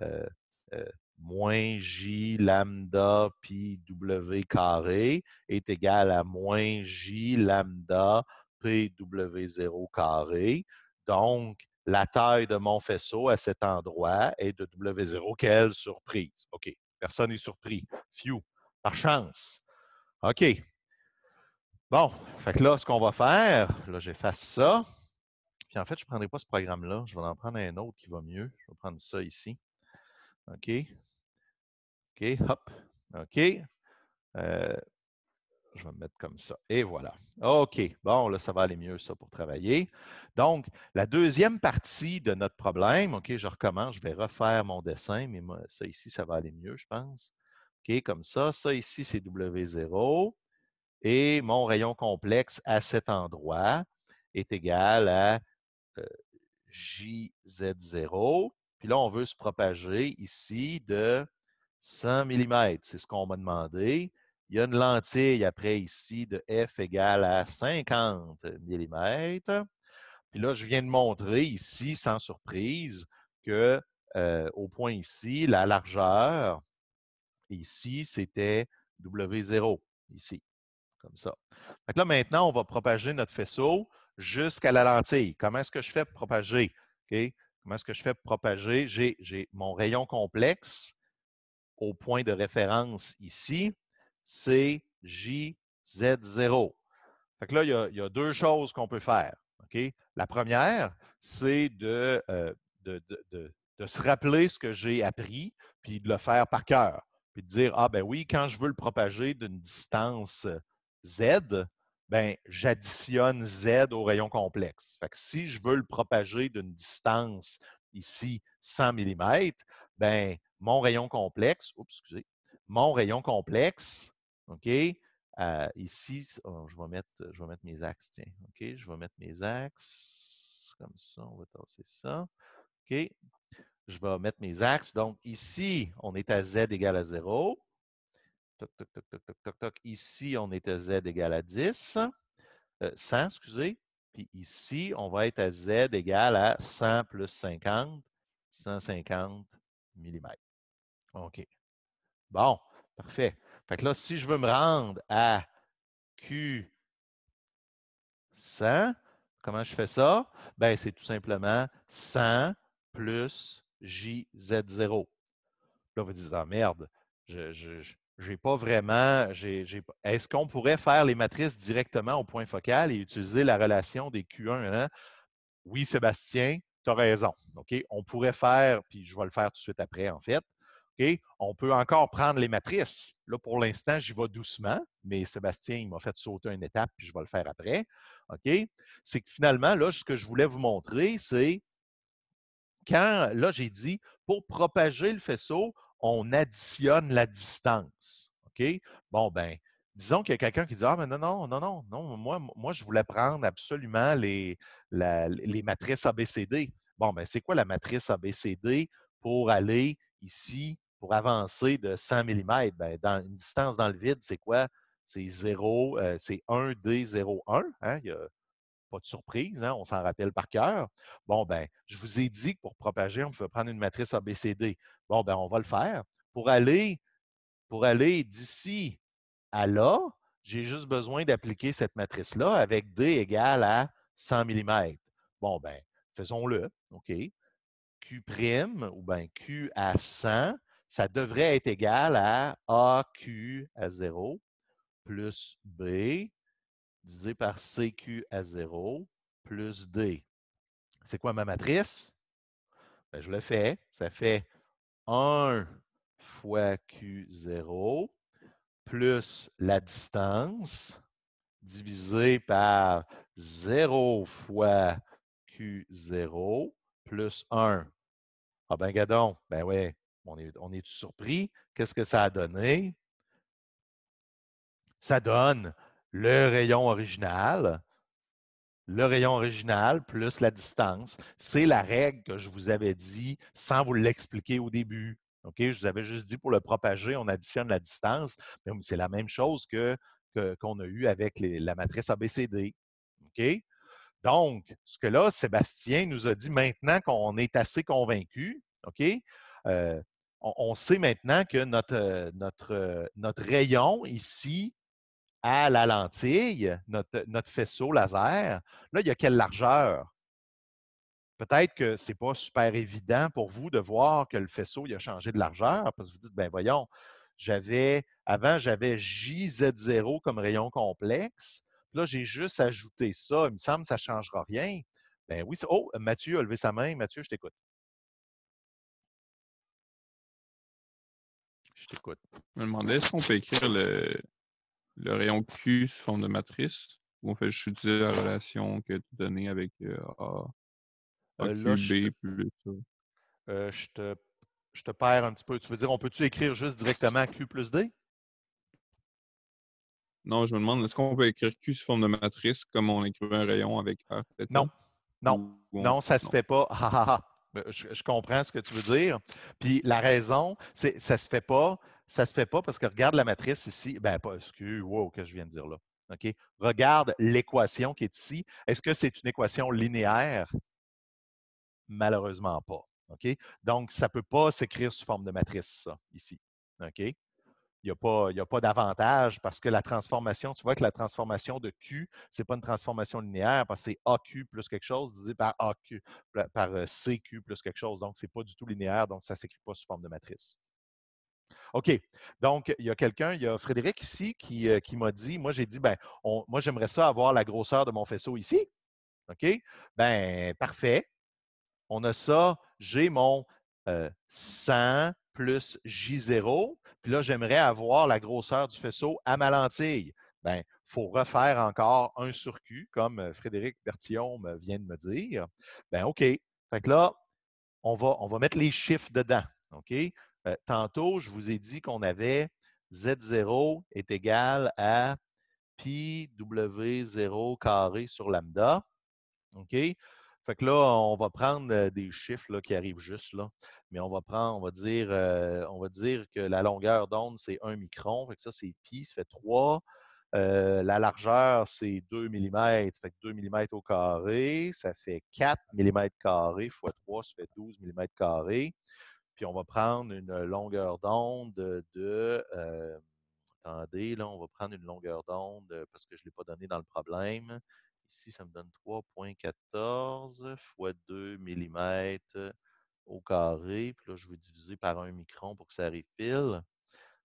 euh, euh, moins j lambda pi w carré est égal à moins j lambda pw0 carré. Donc, la taille de mon faisceau à cet endroit est de W0. Quelle surprise! OK, personne n'est surpris. Phew, par chance. OK, Bon, fait que là, ce qu'on va faire, là, j'efface ça. Puis en fait, je ne prendrai pas ce programme-là. Je vais en prendre un autre qui va mieux. Je vais prendre ça ici. OK. OK, hop. OK. Euh, je vais me mettre comme ça. Et voilà. OK. Bon, là, ça va aller mieux, ça, pour travailler. Donc, la deuxième partie de notre problème, OK, je recommence, je vais refaire mon dessin, mais ça ici, ça va aller mieux, je pense. OK, comme ça. Ça ici, c'est W0. Et mon rayon complexe à cet endroit est égal à euh, JZ0. Puis là, on veut se propager ici de 100 mm. C'est ce qu'on m'a demandé. Il y a une lentille après ici de F égale à 50 mm. Puis là, je viens de montrer ici, sans surprise, que euh, au point ici, la largeur, ici, c'était W0, ici comme ça. Donc là, maintenant, on va propager notre faisceau jusqu'à la lentille. Comment est-ce que je fais propager? Comment est-ce que je fais propager? J'ai mon rayon complexe au point de référence ici, c'est JZ0. Fait que là, il y a, deux choses qu'on peut faire. La première, c'est euh, de, de se rappeler ce que j'ai appris, puis de le faire par cœur puis de dire, ah ben oui, quand je veux le propager d'une distance euh, Z, ben, j'additionne Z au rayon complexe. Fait si je veux le propager d'une distance ici 100 mm, ben, mon rayon complexe, excusez, mon rayon complexe, OK, euh, ici, oh, je, vais mettre, je vais mettre mes axes, tiens, OK, je vais mettre mes axes, comme ça, on va tasser ça, OK, je vais mettre mes axes. Donc ici, on est à Z égale à 0, toc, Ici, on est à Z égale à 10, 100, euh, excusez. Puis ici, on va être à Z égale à 100 plus 50, 150 mm. OK. Bon, parfait. Fait que là, si je veux me rendre à Q100, comment je fais ça? Ben, c'est tout simplement 100 plus JZ0. Là, vous dites, ah merde, je, j'ai pas vraiment. Est-ce qu'on pourrait faire les matrices directement au point focal et utiliser la relation des Q1 hein? Oui, Sébastien, tu as raison. On pourrait faire, puis je vais le faire tout de suite après, en fait. On peut encore prendre les matrices. Là, pour l'instant, j'y vais doucement, mais Sébastien, il m'a fait sauter une étape, puis je vais le faire après. C'est que finalement, là, ce que je voulais vous montrer, c'est quand, là, j'ai dit, pour propager le faisceau, on additionne la distance. OK? Bon, ben, disons qu'il y a quelqu'un qui dit Ah, mais non, non, non, non, non, moi, moi je voulais prendre absolument les, les matrices ABCD. Bon, ben, c'est quoi la matrice ABCD pour aller ici, pour avancer de 100 mm? Ben, dans une distance dans le vide, c'est quoi? C'est 0, euh, c'est 1D01. Hein? Il y a pas de surprise, hein, on s'en rappelle par cœur. Bon, ben, je vous ai dit que pour propager, on peut prendre une matrice ABCD. Bon, ben, on va le faire. Pour aller, pour aller d'ici à là, j'ai juste besoin d'appliquer cette matrice-là avec D égale à 100 mm. Bon, ben, faisons-le. OK. Q' ou ben Q à 100, ça devrait être égal à AQ à 0 plus B divisé par CQ à 0 plus D. C'est quoi ma matrice? Ben, je le fais. Ça fait 1 fois Q0 plus la distance divisé par 0 fois Q0 plus 1. Ah ben gadon, ben oui, on est surpris. Qu'est-ce que ça a donné? Ça donne le rayon original, le rayon original plus la distance. C'est la règle que je vous avais dit sans vous l'expliquer au début. Je vous avais juste dit pour le propager, on additionne la distance, mais c'est la même chose que, qu'on a eu avec la matrice ABCD. Donc, ce que là, Sébastien nous a dit maintenant qu'on est assez convaincu, euh, on, sait maintenant que notre, euh, euh, notre rayon ici à la lentille, notre, faisceau laser, là, il y a quelle largeur? Peut-être que ce n'est pas super évident pour vous de voir que le faisceau il a changé de largeur, parce que vous dites, ben voyons, j'avais, avant, j'avais JZ0 comme rayon complexe. Là, j'ai juste ajouté ça. Il me semble que ça ne changera rien. Ben oui, oh, Mathieu a levé sa main. Mathieu, je t'écoute. Je t'écoute. Je me demandais si on peut écrire le, le rayon Q sous forme de matrice ou on fait juste utiliser la relation que tu donnais avec euh, A, A euh, B, plus ça? Euh, je, te, perds un petit peu. Tu veux dire, on peut-tu écrire juste directement Q plus D? Non, je me demande, est-ce qu'on peut écrire Q sous forme de matrice comme on écrit un rayon avec A? Non, non, non, ça ne se fait pas. Ah, ah, ah. Ben, je, je, comprends ce que tu veux dire. Puis la raison, c'est ça se fait pas ça ne se fait pas parce que regarde la matrice ici. Ben, pas, excuse, wow, que je viens de dire là. OK? Regarde l'équation qui est ici. Est-ce que c'est une équation linéaire? Malheureusement pas. OK? Donc, ça ne peut pas s'écrire sous forme de matrice, ça, ici. OK? Il n'y a pas, a pas d'avantage parce que la transformation, tu vois que la transformation de Q, ce n'est pas une transformation linéaire parce que c'est AQ plus quelque chose divisé par AQ, par euh, CQ plus quelque chose. Donc, ce n'est pas du tout linéaire, donc ça ne s'écrit pas sous forme de matrice. OK. Donc, il y a quelqu'un, il y a Frédéric ici qui, euh, m'a dit, moi j'ai dit, ben, moi j'aimerais ça avoir la grosseur de mon faisceau ici. OK? Ben, parfait. On a ça. J'ai mon 100 euh, plus J0. Puis là, j'aimerais avoir la grosseur du faisceau à ma lentille. Ben, il faut refaire encore un surcu, comme euh, Frédéric Bertillon vient de me dire. Ben, OK. Fait que là, on va, on va mettre les chiffres dedans. OK? tantôt, je vous ai dit qu'on avait Z0 est égal à pi W0 carré sur lambda. OK? Fait que là, on va prendre des chiffres qui arrivent juste là. Mais on va prendre, on va dire, on va dire que la longueur d'onde, c'est 1 micron. Fait que ça, c'est pi, ça fait 3. la largeur, c'est 2 mm. fait que 2 mm au carré, ça fait 4 mm carré fois 3, ça fait 12 mm carré on va prendre une longueur d'onde de. Euh, attendez, là, on va prendre une longueur d'onde euh, parce que je ne l'ai pas donné dans le problème. Ici, ça me donne 3,14 fois 2 mm au carré. Puis là, je vais diviser par un micron pour que ça arrive pile.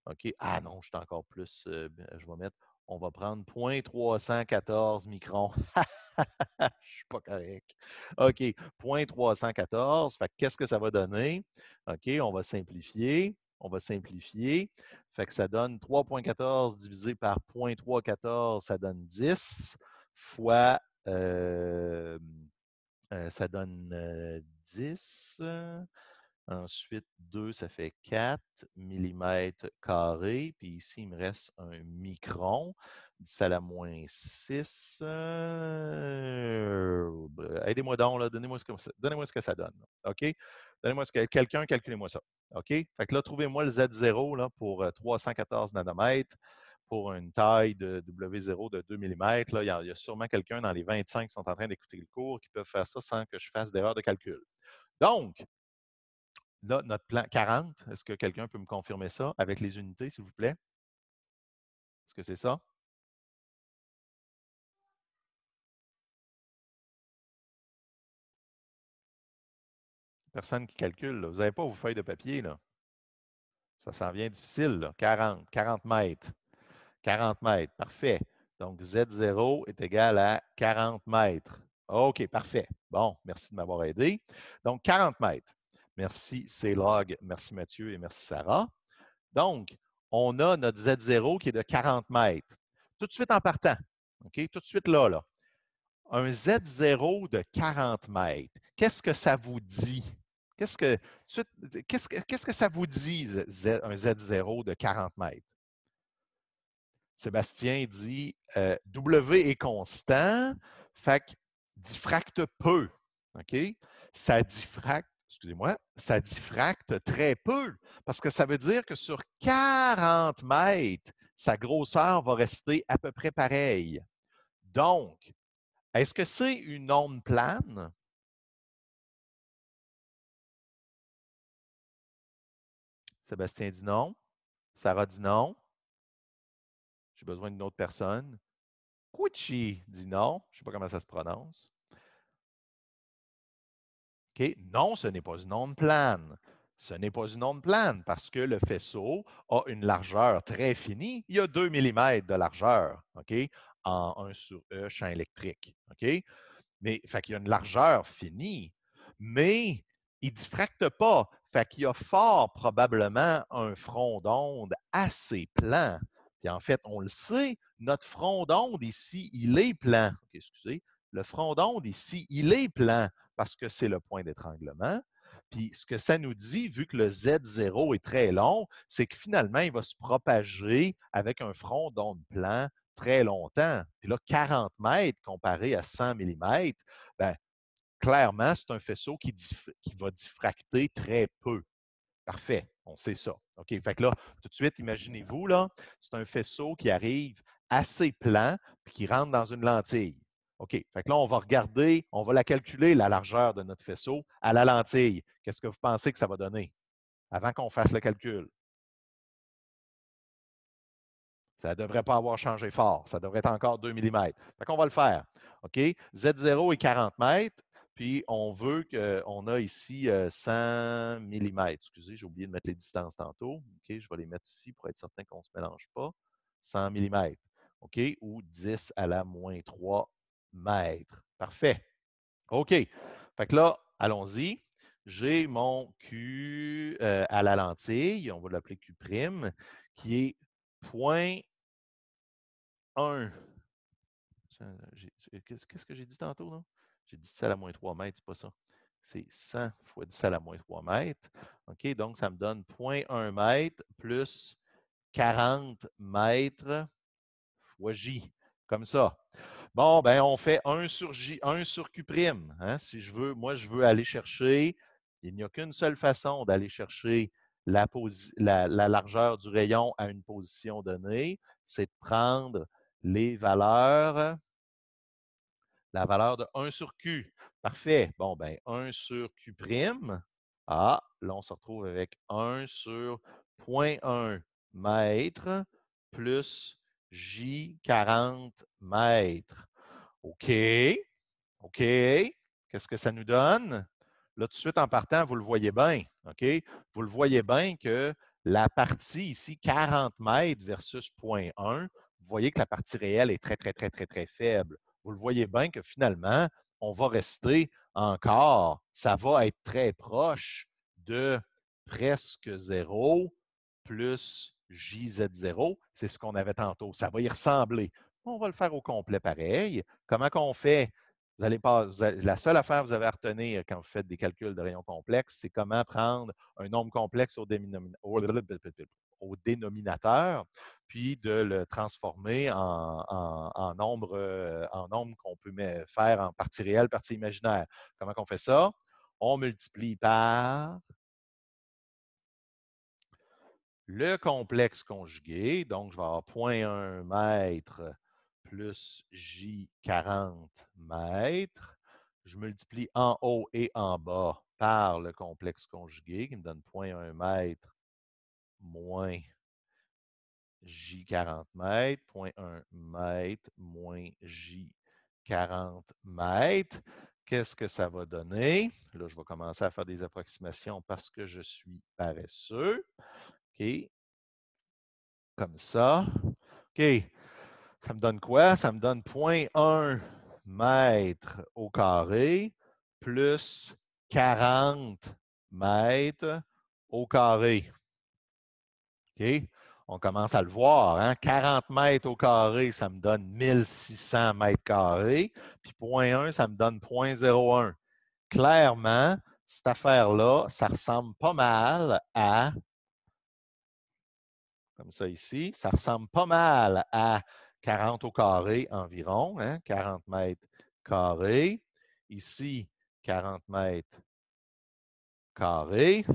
OK. Ah non, je suis encore plus. Euh, je vais mettre. On va prendre 0.314 microns. je ne suis pas correct. OK, point 314. qu'est-ce que ça va donner? OK, on va simplifier. On va simplifier. Fait que ça donne 3.14 divisé par 0.314, ça donne 10 fois euh, euh, ça donne 10. Euh, Ensuite, 2, ça fait 4 mm carrés. Puis ici, il me reste un micron. 10 à la moins 6. Euh, aidez-moi donc, donnez-moi ce, que ça donne. OK? Donnez-moi ce que. Quelqu'un, calculez-moi ça. OK? Fait que là, trouvez-moi le Z0 là, pour 314 euh, nanomètres pour une taille de W0 de 2 mm. Là, il, y a, sûrement quelqu'un dans les 25 qui sont en train d'écouter le cours qui peut faire ça sans que je fasse d'erreur de calcul. Donc, Là, notre plan 40, est-ce que quelqu'un peut me confirmer ça avec les unités, s'il vous plaît? Est-ce que c'est ça? Personne qui calcule, vous n'avez pas vos feuilles de papier. Là. Ça s'en vient difficile. Là. 40, 40 mètres. 40 mètres, parfait. Donc, Z0 est égal à 40 mètres. OK, parfait. Bon, merci de m'avoir aidé. Donc, 40 mètres. Merci c merci Mathieu et merci Sarah. Donc, on a notre Z0 qui est de 40 mètres. Tout de suite en partant, OK? Tout de suite là, là. Un Z0 de 40 mètres, qu'est-ce que ça vous dit? Qu'est-ce que, quest que ça vous dit, un Z0 de 40 mètres? Sébastien dit euh, W est constant, fait que diffracte peu. OK? Ça diffracte excusez-moi, ça diffracte très peu, parce que ça veut dire que sur 40 mètres, sa grosseur va rester à peu près pareille. Donc, est-ce que c'est une onde plane? Sébastien dit non. Sarah dit non. J'ai besoin d'une autre personne. Kuchi dit non. Je ne sais pas comment ça se prononce. Non, ce n'est pas une onde plane. Ce n'est pas une onde plane parce que le faisceau a une largeur très finie. Il y a 2 mm de largeur en 1 sur E champ électrique. Mais il y a une largeur finie, mais il ne diffracte pas. Il y a fort probablement un front d'onde assez plan. Puis en fait, on le sait, notre front d'onde ici, il est plan. excusez, le front d'onde ici, il est plan parce que c'est le point d'étranglement. Puis ce que ça nous dit, vu que le Z0 est très long, c'est que finalement, il va se propager avec un front d'onde plan très longtemps. Puis là, 40 mètres comparé à 100 mm, bien, clairement, c'est un faisceau qui, qui va diffracter très peu. Parfait, on sait ça. OK, fait que là, tout de suite, imaginez-vous, là, c'est un faisceau qui arrive assez plan puis qui rentre dans une lentille. OK, fait que là, on va regarder, on va la calculer, la largeur de notre faisceau, à la lentille. Qu'est-ce que vous pensez que ça va donner avant qu'on fasse le calcul? Ça ne devrait pas avoir changé fort. Ça devrait être encore 2 mm. Fait qu'on va le faire. OK? Z0 est 40 mètres. Puis on veut qu'on a ici 100 euh, mm. Excusez, j'ai oublié de mettre les distances tantôt. OK, je vais les mettre ici pour être certain qu'on ne se mélange pas. 100 mm. OK? Ou 10 à la moins 3 mètre. Parfait. OK. Fait que là, allons-y. J'ai mon Q euh, à la lentille, on va l'appeler Q', qui est 0.1. Qu'est-ce que j'ai dit tantôt? Non? J'ai dit 10 à la moins 3 mètres, c'est pas ça. C'est 100 fois 10 à la moins 3 mètres. OK, donc ça me donne 0.1 mètre plus 40 mètres fois J, comme ça. Bon, ben on fait 1 sur Q'. Hein. Si je veux, moi, je veux aller chercher, il n'y a qu'une seule façon d'aller chercher la, largeur du rayon à une position donnée, c'est de prendre les valeurs, la valeur de 1 sur Q. Parfait. Bon, ben 1 sur Q'. Ah, là, on se retrouve avec 1 sur 0.1 mètre plus J40 m. OK, OK, qu'est-ce que ça nous donne? Là, tout de suite, en partant, vous le voyez bien, OK? Vous le voyez bien que la partie ici, 40 mètres versus 0.1, vous voyez que la partie réelle est très, très, très, très, très faible. Vous le voyez bien que finalement, on va rester encore, ça va être très proche de presque 0 plus JZ0. C'est ce qu'on avait tantôt. Ça va y ressembler. On va le faire au complet pareil. Comment qu'on fait? Vous allez pas, la seule affaire que vous avez à retenir quand vous faites des calculs de rayons complexes, c'est comment prendre un nombre complexe au, dénominateur, puis de le transformer en, nombre, euh, en nombre qu'on peut faire en partie réelle, partie imaginaire. Comment qu'on fait ça? On multiplie par le complexe conjugué, donc je vais avoir 0.1 mètre plus J 40 mètres. Je multiplie en haut et en bas par le complexe conjugué qui me donne 0.1 mètre moins J 40 mètres, 0.1 mètre moins J 40 mètres. Qu'est-ce que ça va donner? Là, je vais commencer à faire des approximations parce que je suis paresseux. OK. Comme ça. OK. Ça me donne quoi? Ça me donne 0.1 mètre au carré plus 40 mètres au carré. OK? On commence à le voir. Hein? 40 mètres au carré, ça me donne 1600 mètres carrés. Puis 0.1, ça me donne 0.01. Clairement, cette affaire-là, ça ressemble pas mal à, comme ça ici, ça ressemble pas mal à 40 au carré environ, 40 hein, mètres carrés. Ici, 40 mètres carrés.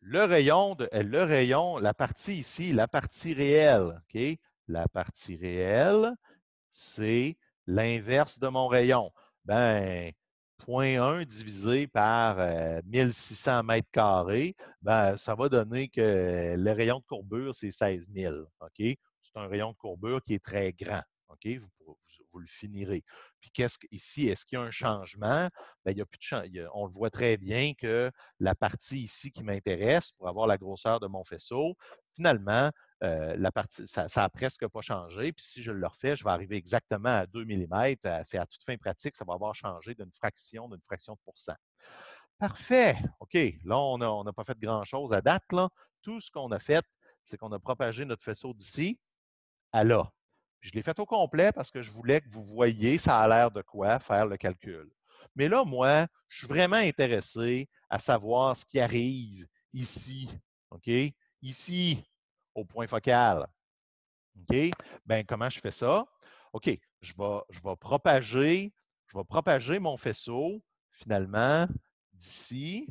le rayon, euh, le rayon, la partie ici, la partie réelle, OK? la partie réelle, c'est l'inverse de mon rayon. Ben, 0.1 divisé par 1600 euh, mètres carrés, ben, ça va donner que le rayon de courbure, c'est 16 000. OK? c'est un rayon de courbure qui est très grand. ok vous, le finirez. Puis qu'est-ce ici, est-ce qu'il y a un changement? Ben, il plus de on le voit très bien que la partie ici qui m'intéresse pour avoir la grosseur de mon faisceau, finalement, euh, la partie, ça n'a presque pas changé. Puis si je le refais, je vais arriver exactement à 2 mm. C'est à toute fin pratique, ça va avoir changé d'une fraction, d'une fraction de pourcent. Parfait. OK. Là, on n'a pas fait grand-chose à date. Là. Tout ce qu'on a fait, c'est qu'on a propagé notre faisceau d'ici, alors, je l'ai fait au complet parce que je voulais que vous voyiez ça a l'air de quoi faire le calcul. Mais là, moi, je suis vraiment intéressé à savoir ce qui arrive ici, OK? Ici, au point focal. OK? Ben, comment je fais ça? OK, je vais, je vais propager, je vais propager mon faisceau, finalement, d'ici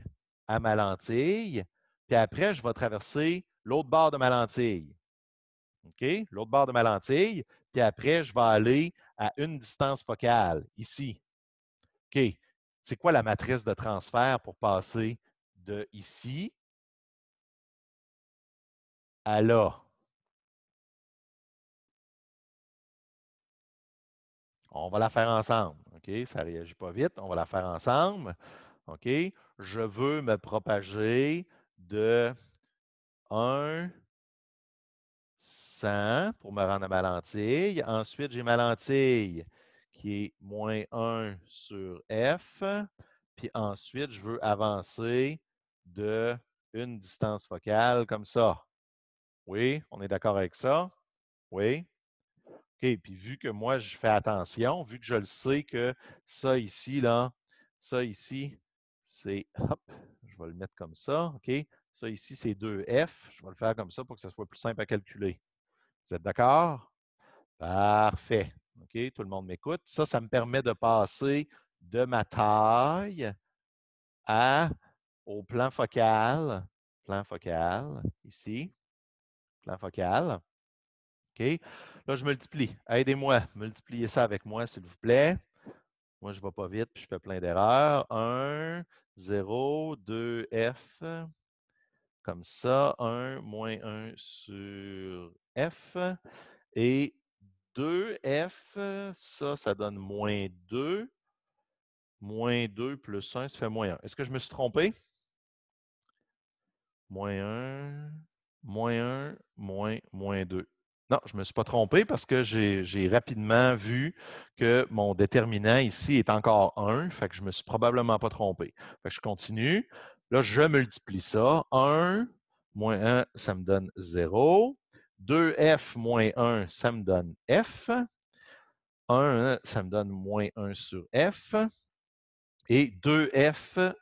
à ma lentille, puis après, je vais traverser l'autre bord de ma lentille. OK? L'autre barre de ma lentille. Puis après, je vais aller à une distance focale, ici. OK. C'est quoi la matrice de transfert pour passer de ici à là? On va la faire ensemble. OK? Ça ne réagit pas vite. On va la faire ensemble. OK? Je veux me propager de 1 100 pour me rendre à ma lentille. Ensuite, j'ai ma lentille qui est moins 1 sur F. Puis ensuite, je veux avancer de une distance focale comme ça. Oui, on est d'accord avec ça? Oui. OK, puis vu que moi, je fais attention, vu que je le sais que ça ici, là, ça ici, c'est, hop, je vais le mettre comme ça, OK? Ça ici, c'est 2F. Je vais le faire comme ça pour que ce soit plus simple à calculer. Vous êtes d'accord? Parfait. OK, tout le monde m'écoute. Ça, ça me permet de passer de ma taille à, au plan focal. Plan focal, ici. Plan focal. OK? Là, je multiplie. Aidez-moi. Multipliez ça avec moi, s'il vous plaît. Moi, je ne vais pas vite, puis je fais plein d'erreurs. 1, 0, 2, F. Comme ça, 1 moins 1 sur F. Et 2F, ça, ça donne moins 2. Moins 2 plus 1, ça fait moins 1. Est-ce que je me suis trompé? Moins 1, moins 1, moins, moins 2. Non, je ne me suis pas trompé parce que j'ai rapidement vu que mon déterminant ici est encore 1, fait que je ne me suis probablement pas trompé. Fait que je continue. Là, je multiplie ça. 1 moins 1, ça me donne 0. 2f moins 1, ça me donne f. 1, ça me donne moins 1 sur f. Et 2f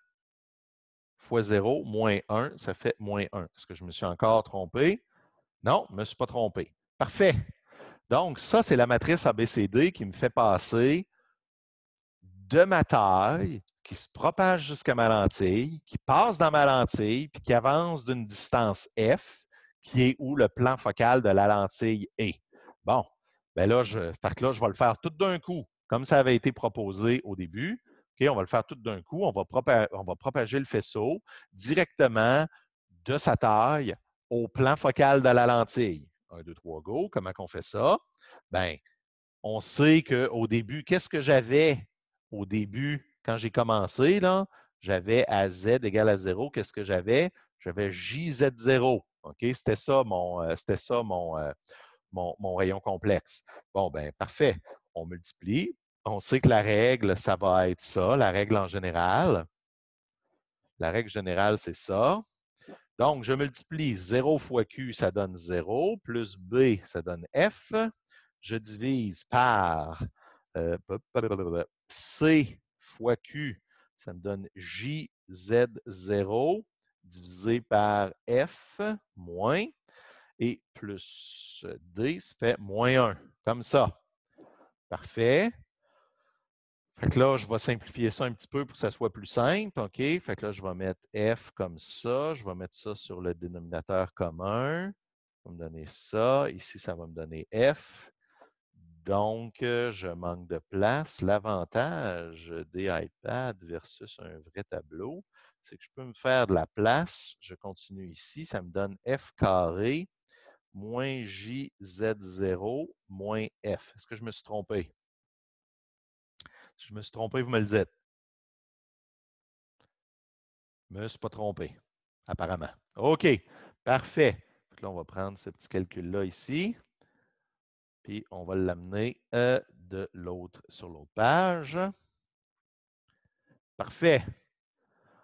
fois 0, moins 1, ça fait moins 1. Est-ce que je me suis encore trompé? Non, je ne me suis pas trompé. Parfait. Donc, ça, c'est la matrice ABCD qui me fait passer de ma taille qui se propage jusqu'à ma lentille, qui passe dans ma lentille, puis qui avance d'une distance F, qui est où le plan focal de la lentille est. Bon, ben là, je, là, je vais le faire tout d'un coup, comme ça avait été proposé au début. OK, on va le faire tout d'un coup, on va, propager, on va propager le faisceau directement de sa taille au plan focal de la lentille. Un, deux, trois, go. Comment on fait ça? Bien, on sait qu'au début, qu'est-ce que j'avais au début quand j'ai commencé, j'avais à Z égale à 0. Qu'est-ce que j'avais? J'avais JZ0. OK? C'était ça mon, euh, ça euh, mon, rayon complexe. Bon, ben parfait. On multiplie. On sait que la règle, ça va être ça, la règle en général. La règle générale, c'est ça. Donc, je multiplie 0 fois Q, ça donne 0, plus B, ça donne F. Je divise par euh, C fois Q. Ça me donne JZ0 divisé par F moins et plus D, ça fait moins 1, comme ça. Parfait. Fait que là, je vais simplifier ça un petit peu pour que ça soit plus simple. OK? Fait que là, je vais mettre F comme ça. Je vais mettre ça sur le dénominateur commun. Ça va me donner ça. Ici, ça va me donner F. Donc, je manque de place. L'avantage des iPads versus un vrai tableau, c'est que je peux me faire de la place. Je continue ici. Ça me donne F carré moins JZ0 moins F. Est-ce que je me suis trompé? Si je me suis trompé, vous me le dites. Je ne me suis pas trompé, apparemment. OK, parfait. là, on va prendre ce petit calcul-là ici. Et on va l'amener euh, de l'autre sur l'autre page. Parfait.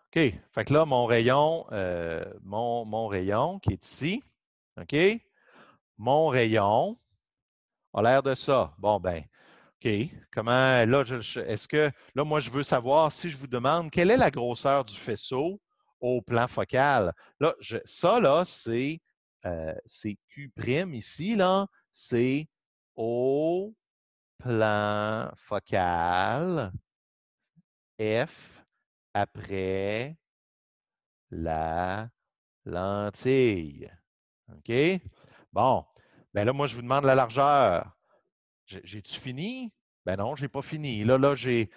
OK. Fait que là, mon rayon, euh, mon, mon, rayon qui est ici, OK? Mon rayon a l'air de ça. Bon, ben, OK. Comment, là, est-ce que, là, moi, je veux savoir si je vous demande quelle est la grosseur du faisceau au plan focal. Là, ça, là, c'est euh, Q' ici, là, c'est au plan focal F après la lentille. OK? Bon. Ben là, moi, je vous demande la largeur. J'ai-tu fini? Ben non, je n'ai pas fini. Là, là, j'ai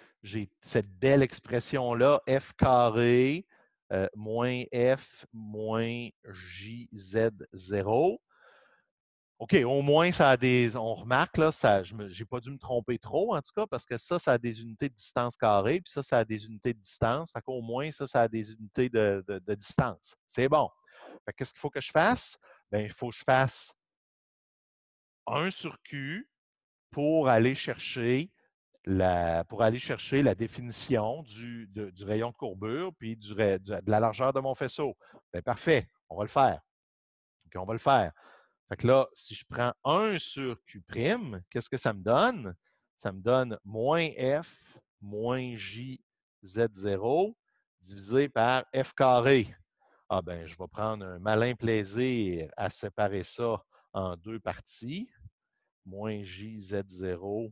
cette belle expression-là, F carré euh, moins F moins JZ0. OK, au moins, ça a des. On remarque, là, ça, je n'ai pas dû me tromper trop, en tout cas, parce que ça, ça a des unités de distance carrée, puis ça, ça a des unités de distance. Fait qu'au moins, ça, ça a des unités de, distance. C'est bon. qu'est-ce qu'il faut que je fasse? Bien, il faut que je fasse un sur Q pour aller chercher la, pour aller chercher la définition du, rayon de courbure puis du, de, la largeur de mon faisceau. Ben, parfait, on va le faire. on va le faire. Fait que là, si je prends 1 sur Q', qu'est-ce que ça me donne? Ça me donne moins F moins JZ0 divisé par F carré. Ah ben, je vais prendre un malin plaisir à séparer ça en deux parties. Moins JZ0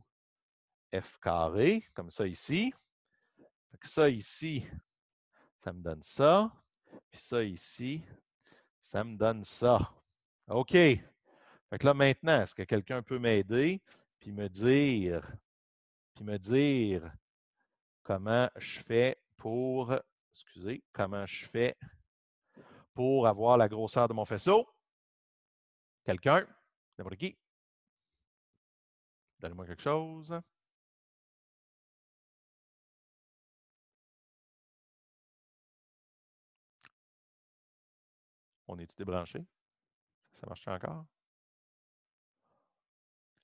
F carré, comme ça ici. Fait que ça ici, ça me donne ça. Puis ça ici, ça me donne ça. OK. Fait que là, maintenant, est-ce que quelqu'un peut m'aider puis me dire, puis me dire comment je fais pour, excusez, comment je fais pour avoir la grosseur de mon faisceau? Quelqu'un? D'abord, qui? Donnez-moi quelque chose. On est-tu débranché? Ça marche encore?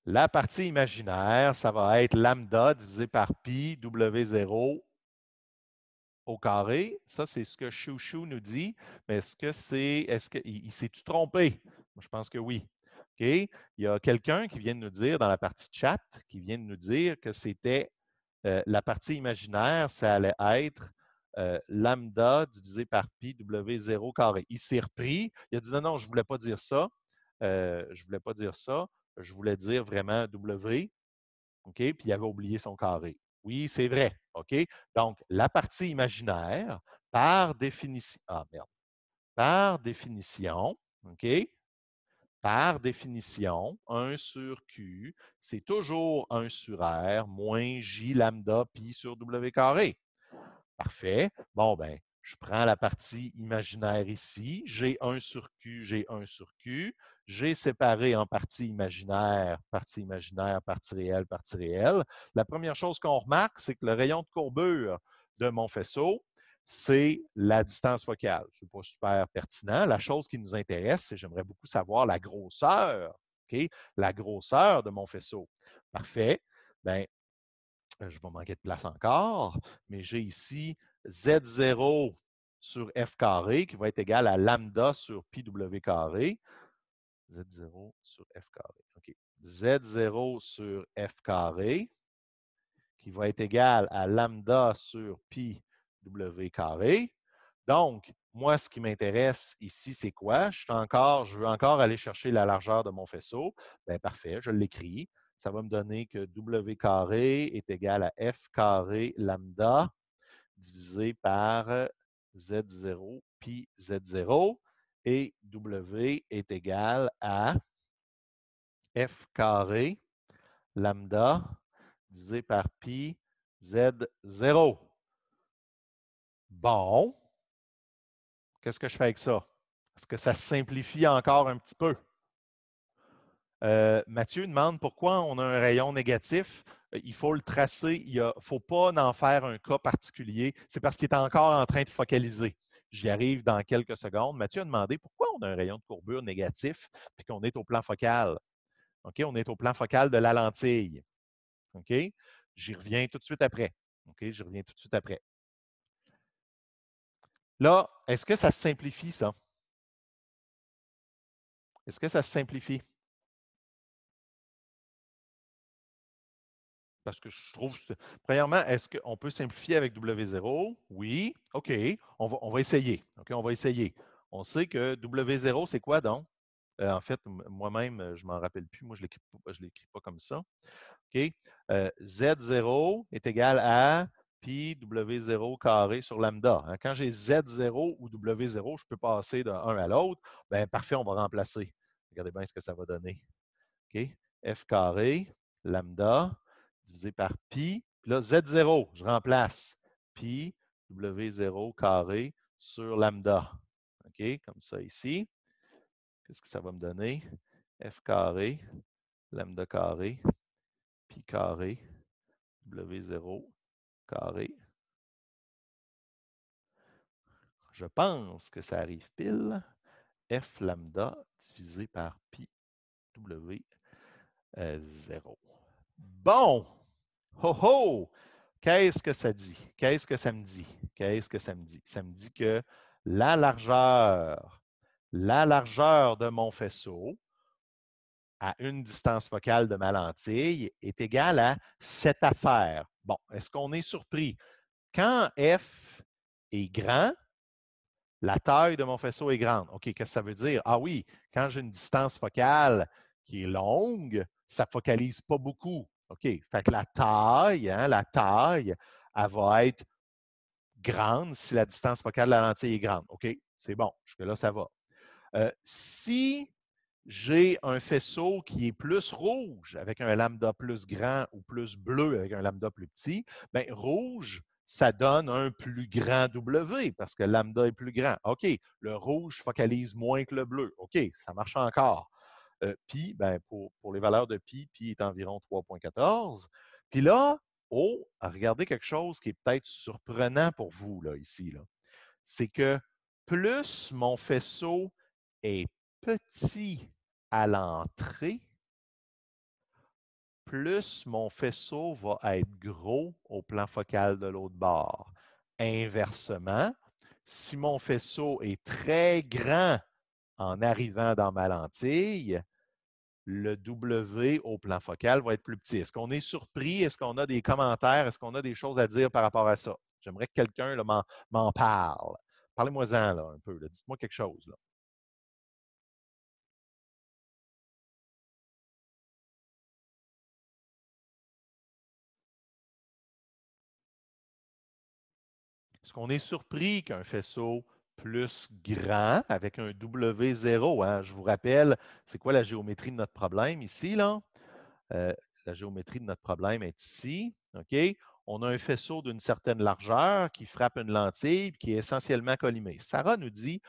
La partie imaginaire, ça va être lambda divisé par pi, W0 au carré. Ça, c'est ce que Chouchou nous dit. Mais est-ce que c'est. Est-ce qu'il s'est-tu trompé? Moi, je pense que oui. Ok Il y a quelqu'un qui vient de nous dire dans la partie chat, qui vient de nous dire que c'était euh, la partie imaginaire, ça allait être euh, lambda divisé par pi W0 carré. Il s'est repris. Il a dit non, non, je ne voulais pas dire ça. Euh, je ne voulais pas dire ça. Je voulais dire vraiment W. OK? Puis il avait oublié son carré. Oui, c'est vrai. OK? Donc, la partie imaginaire, par définition. Ah, merde. Par définition, OK? Par définition, 1 sur Q, c'est toujours 1 sur R moins J lambda pi sur W carré. Parfait. Bon, ben, je prends la partie imaginaire ici. J'ai 1 sur Q, j'ai 1 sur Q. J'ai séparé en partie imaginaire, partie imaginaire, partie réelle, partie réelle. La première chose qu'on remarque, c'est que le rayon de courbure de mon faisceau, c'est la distance focale. Ce n'est pas super pertinent. La chose qui nous intéresse, c'est j'aimerais beaucoup savoir la grosseur, OK, la grosseur de mon faisceau. Parfait. Bien, euh, je vais manquer de place encore, mais j'ai ici Z0 sur F carré qui va être égal à lambda sur PW carré. Z0 sur F carré. OK. Z0 sur F carré qui va être égal à lambda sur pi W carré. Donc, moi, ce qui m'intéresse ici, c'est quoi? Je, encore, je veux encore aller chercher la largeur de mon faisceau. Bien, parfait, je l'écris ça va me donner que W carré est égal à F carré lambda divisé par Z0 pi Z0 et W est égal à F carré lambda divisé par pi Z0. Bon, qu'est-ce que je fais avec ça? Est-ce que ça simplifie encore un petit peu? Euh, Mathieu demande pourquoi on a un rayon négatif. Euh, il faut le tracer. Il ne faut pas en faire un cas particulier. C'est parce qu'il est encore en train de focaliser. J'y arrive dans quelques secondes. Mathieu a demandé pourquoi on a un rayon de courbure négatif puis qu'on est au plan focal. On est au plan focal de la lentille. J'y reviens tout de suite après. OK? J'y reviens tout de suite après. Là, est-ce que ça se simplifie, ça? Est-ce que ça se simplifie? Parce que je trouve, premièrement, est-ce qu'on peut simplifier avec W0? Oui, OK, on va, essayer. OK, on va essayer. On sait que W0, c'est quoi donc? Euh, en fait, moi-même, euh, je ne m'en rappelle plus. Moi, je ne l'écris pas comme ça. OK? Euh, Z0 est égal à pi W0 carré sur lambda. Hein. Quand j'ai Z0 ou W0, je peux passer d'un à l'autre. Bien, parfait, on va remplacer. Regardez bien ce que ça va donner. OK? F carré, lambda, divisé par pi. Puis là, Z0, je remplace pi W0 carré sur lambda. OK, comme ça ici. Qu'est-ce que ça va me donner? F carré, lambda carré, pi carré, W0 carré. Je pense que ça arrive pile. F lambda divisé par pi W0. Bon, ho ho, qu'est-ce que ça dit? Qu'est-ce que ça me dit? Qu'est-ce que ça me dit? Ça me dit que la largeur, la largeur de mon faisceau à une distance focale de ma lentille est égale à cette affaire. Bon, est-ce qu'on est surpris? Quand F est grand, la taille de mon faisceau est grande. OK, qu'est-ce que ça veut dire? Ah oui, quand j'ai une distance focale qui est longue, ça focalise pas beaucoup. OK? Fait que la taille, hein, la taille, elle va être grande si la distance focale de la lentille est grande. OK? C'est bon. Jusque-là, ça va. Euh, si j'ai un faisceau qui est plus rouge avec un lambda plus grand ou plus bleu avec un lambda plus petit, bien, rouge, ça donne un plus grand W parce que lambda est plus grand. OK, le rouge focalise moins que le bleu. OK, ça marche encore. Euh, pi, ben, pour, les valeurs de pi, pi est environ 3,14. Puis là, oh, regardez quelque chose qui est peut-être surprenant pour vous là, ici. Là. C'est que plus mon faisceau est petit à l'entrée, plus mon faisceau va être gros au plan focal de l'autre bord. Inversement, si mon faisceau est très grand en arrivant dans ma lentille, le W au plan focal va être plus petit. Est-ce qu'on est surpris? Est-ce qu'on a des commentaires? Est-ce qu'on a des choses à dire par rapport à ça? J'aimerais que quelqu'un m'en parle. Parlez-moi-en un peu. Dites-moi quelque chose. Là. Est-ce qu'on est surpris qu'un faisceau plus grand avec un W0. Hein. Je vous rappelle, c'est quoi la géométrie de notre problème ici? Là? Euh, la géométrie de notre problème est ici. OK? On a un faisceau d'une certaine largeur qui frappe une lentille qui est essentiellement collimée. Sarah nous dit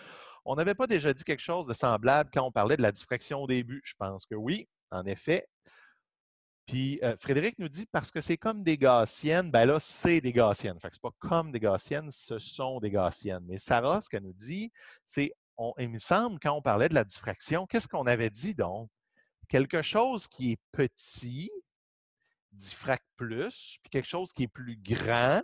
on n'avait pas déjà dit quelque chose de semblable quand on parlait de la diffraction au début. Je pense que oui, en effet. Puis euh, Frédéric nous dit parce que c'est comme des gaussiennes, ben là, c'est des gaussiennes. Fait que c'est pas comme des gaussiennes, ce sont des gaussiennes. Mais Sarah, ce qu'elle nous dit, c'est, il me semble, quand on parlait de la diffraction, qu'est-ce qu'on avait dit donc? Quelque chose qui est petit diffracte plus, puis quelque chose qui est plus grand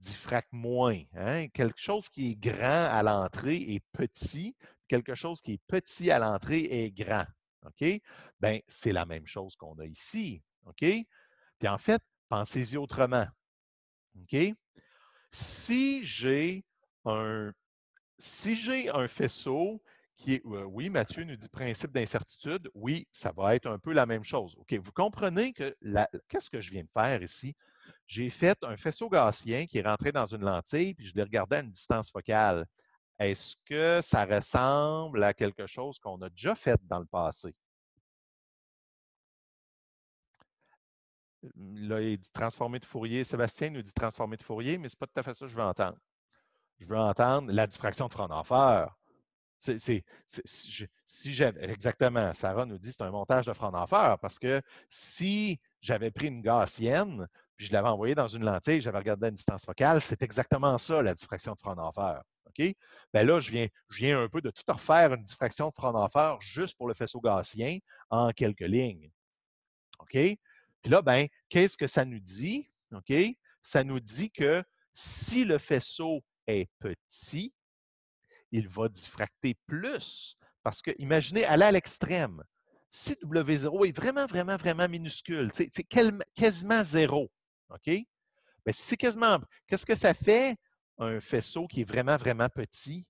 diffracte moins. Hein? Quelque chose qui est grand à l'entrée est petit, quelque chose qui est petit à l'entrée est grand. OK? Ben, c'est la même chose qu'on a ici. OK? Puis en fait, pensez-y autrement. OK? Si j'ai un, un faisceau qui est, euh, oui, Mathieu nous dit principe d'incertitude, oui, ça va être un peu la même chose. OK, vous comprenez que qu'est-ce que je viens de faire ici? J'ai fait un faisceau gaussien qui est rentré dans une lentille, puis je l'ai regardé à une distance focale. Est-ce que ça ressemble à quelque chose qu'on a déjà fait dans le passé? Hum, là, il dit transformer de Fourier. Sébastien nous dit transformer de Fourier, mais ce n'est pas tout à fait ça que je veux entendre. Je veux entendre la diffraction de franc-d'enfer. si exactement, Sarah nous dit que c'est un montage de front d'enfer parce que si j'avais pris une gaussienne puis je l'avais envoyée dans une lentille, j'avais regardé à une distance focale, c'est exactement ça la diffraction de franc d'enfer. OK? bien là, je viens, un peu de tout faire une diffraction de front d'enfer juste pour le faisceau gaussien en quelques lignes. OK? Puis là, ben, qu'est-ce que ça nous dit? OK? Ça nous dit que si le faisceau est petit, il va diffracter plus. Parce que, imaginez, aller à l'extrême. Si W0 est vraiment, vraiment, vraiment minuscule, c'est quasiment zéro, OK? Ben, si quasiment... Qu'est-ce que ça fait? un faisceau qui est vraiment, vraiment petit,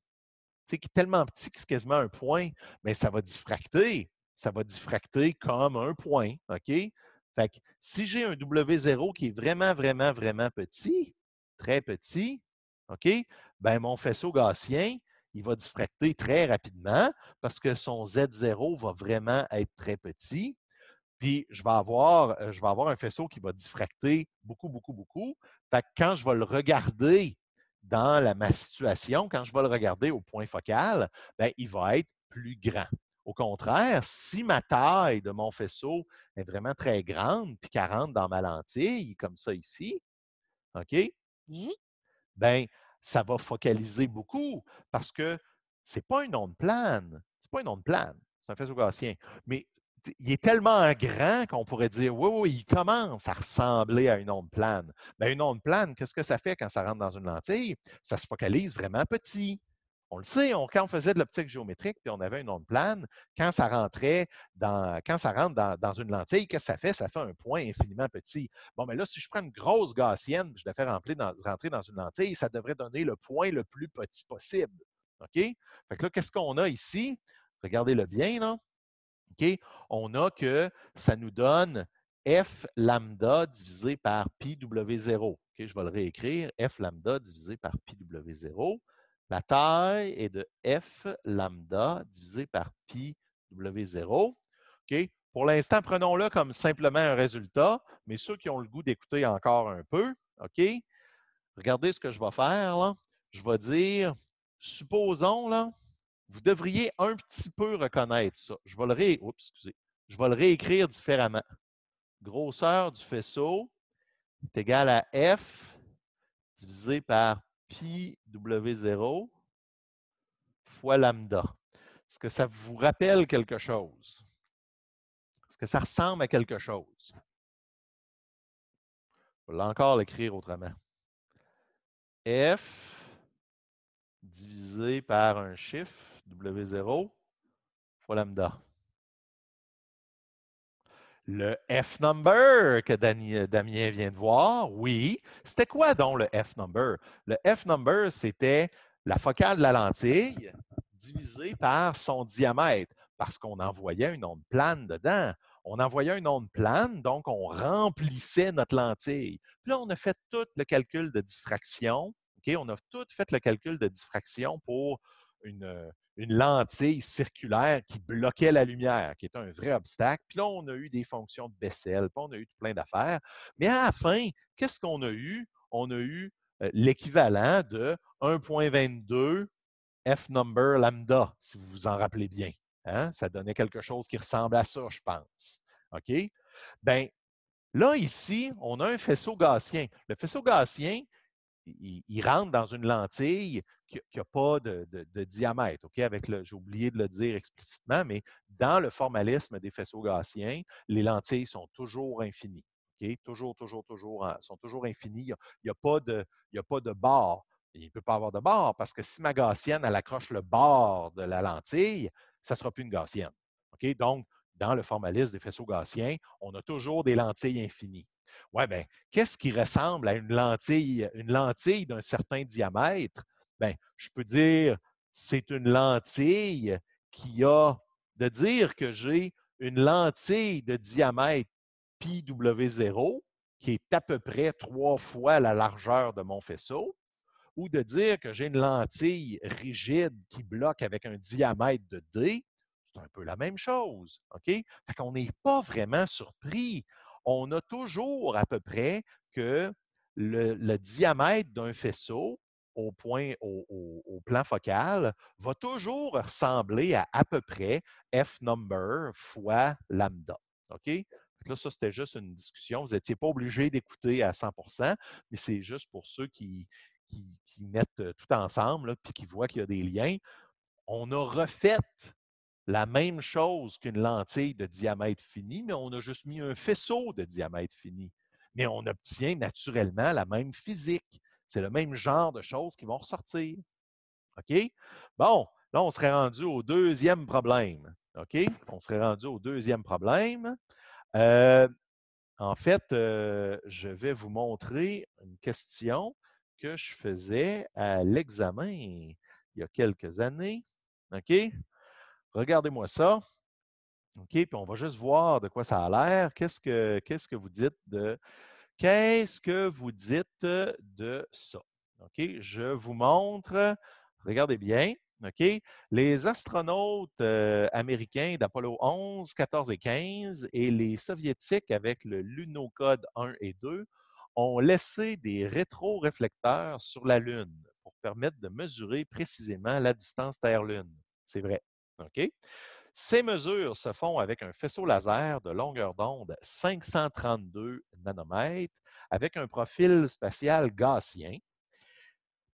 qui est tellement petit que c'est quasiment un point, mais ça va diffracter. Ça va diffracter comme un point, OK? Fait que si j'ai un W0 qui est vraiment, vraiment, vraiment petit, très petit, OK? Ben mon faisceau gaussien, il va diffracter très rapidement parce que son Z0 va vraiment être très petit. Puis je vais avoir, euh, je vais avoir un faisceau qui va diffracter beaucoup, beaucoup, beaucoup. Fait quand je vais le regarder dans ma situation, quand je vais le regarder au point focal, ben, il va être plus grand. Au contraire, si ma taille de mon faisceau est vraiment très grande, puis qu'elle rentre dans ma lentille, comme ça ici, OK? ben ça va focaliser beaucoup parce que ce n'est pas une onde plane. Ce n'est pas une onde plane. C'est un faisceau gaussien. Mais il est tellement grand qu'on pourrait dire, oui, oui, il commence à ressembler à une onde plane. Mais ben, une onde plane, qu'est-ce que ça fait quand ça rentre dans une lentille? Ça se focalise vraiment petit. On le sait, on, quand on faisait de l'optique géométrique, puis on avait une onde plane, quand ça rentrait dans, rentre dans, une lentille, qu'est-ce que ça fait? Ça fait un point infiniment petit. Bon, mais ben là, si je prends une grosse gaussienne, je la fais rentrer dans, rentrer dans une lentille, ça devrait donner le point le plus petit possible. OK? Fait que là, qu'est-ce qu'on a ici? Regardez-le bien, non? On a que ça nous donne F lambda divisé par pi W0. Je vais le réécrire. F lambda divisé par pi W0. La taille est de F lambda divisé par pi W0. Pour l'instant, prenons-le comme simplement un résultat, mais ceux qui ont le goût d'écouter encore un peu, OK? Regardez ce que je vais faire. Là. Je vais dire, supposons, là, vous devriez un petit peu reconnaître ça. Je vais le, ré... Je vais le réécrire différemment. Grosseur du faisceau est égale à F divisé par pi W0 fois lambda. Est-ce que ça vous rappelle quelque chose? Est-ce que ça ressemble à quelque chose? Je vais encore l'écrire autrement. F divisé par un chiffre W0 fois lambda. Le F-number que Damien vient de voir, oui. C'était quoi donc le F-number? Le F-number, c'était la focale de la lentille divisée par son diamètre, parce qu'on envoyait une onde plane dedans. On envoyait une onde plane, donc on remplissait notre lentille. Puis là, on a fait tout le calcul de diffraction. On a tout fait le calcul de diffraction pour une, une lentille circulaire qui bloquait la lumière, qui était un vrai obstacle. Puis là, on a eu des fonctions de baisselle, puis on a eu plein d'affaires. Mais à la fin, qu'est-ce qu'on a eu? On a eu euh, l'équivalent de 1.22 F number lambda, si vous vous en rappelez bien. Hein? Ça donnait quelque chose qui ressemble à ça, je pense. OK? Bien, là, ici, on a un faisceau gaussien. Le faisceau gaussien, il, rentre dans une lentille qui n'a pas de, diamètre. Avec j'ai oublié de le dire explicitement, mais dans le formalisme des faisceaux gaussiens, les lentilles sont toujours infinies. Okay? Toujours, toujours, toujours, hein, sont toujours infinies. Il n'y a, pas de, bord. Il ne peut pas avoir de bord parce que si ma gaussienne, elle accroche le bord de la lentille, ça ne sera plus une gaussienne. Donc, dans le formalisme des faisceaux gaussiens, on a toujours des lentilles infinies ouais, ben, qu'est-ce qui ressemble à une lentille, une lentille d'un certain diamètre? Ben, je peux dire, c'est une lentille qui a, de dire que j'ai une lentille de diamètre pw 0 qui est à peu près trois fois la largeur de mon faisceau, ou de dire que j'ai une lentille rigide qui bloque avec un diamètre de D, c'est un peu la même chose. OK? qu'on n'est pas vraiment surpris on a toujours à peu près que le, diamètre d'un faisceau au point, au, plan focal, va toujours ressembler à à peu près F number fois lambda. OK? Là, ça, c'était juste une discussion. Vous n'étiez pas obligé d'écouter à 100 mais c'est juste pour ceux qui, qui, qui mettent euh, tout ensemble et qui voient qu'il y a des liens. On a refait la même chose qu'une lentille de diamètre fini, mais on a juste mis un faisceau de diamètre fini. Mais on obtient naturellement la même physique. C'est le même genre de choses qui vont ressortir. OK? Bon, là, on serait rendu au deuxième problème. OK? On serait rendu au deuxième problème. Euh, en fait, euh, je vais vous montrer une question que je faisais à l'examen il y a quelques années. OK? Regardez-moi ça. OK, puis on va juste voir de quoi ça a l'air. Qu'est-ce que, qu'est-ce que vous dites de qu'est-ce que vous dites de ça? OK, je vous montre. Regardez bien. OK? Les astronautes euh, américains d'Apollo 11, 14 et 15 et les soviétiques avec le Luno 1 et 2 ont laissé des rétro-réflecteurs sur la Lune pour permettre de mesurer précisément la distance Terre-Lune. C'est vrai. Ces mesures se font avec un faisceau laser de longueur d'onde 532 nanomètres avec un profil spatial gaussien.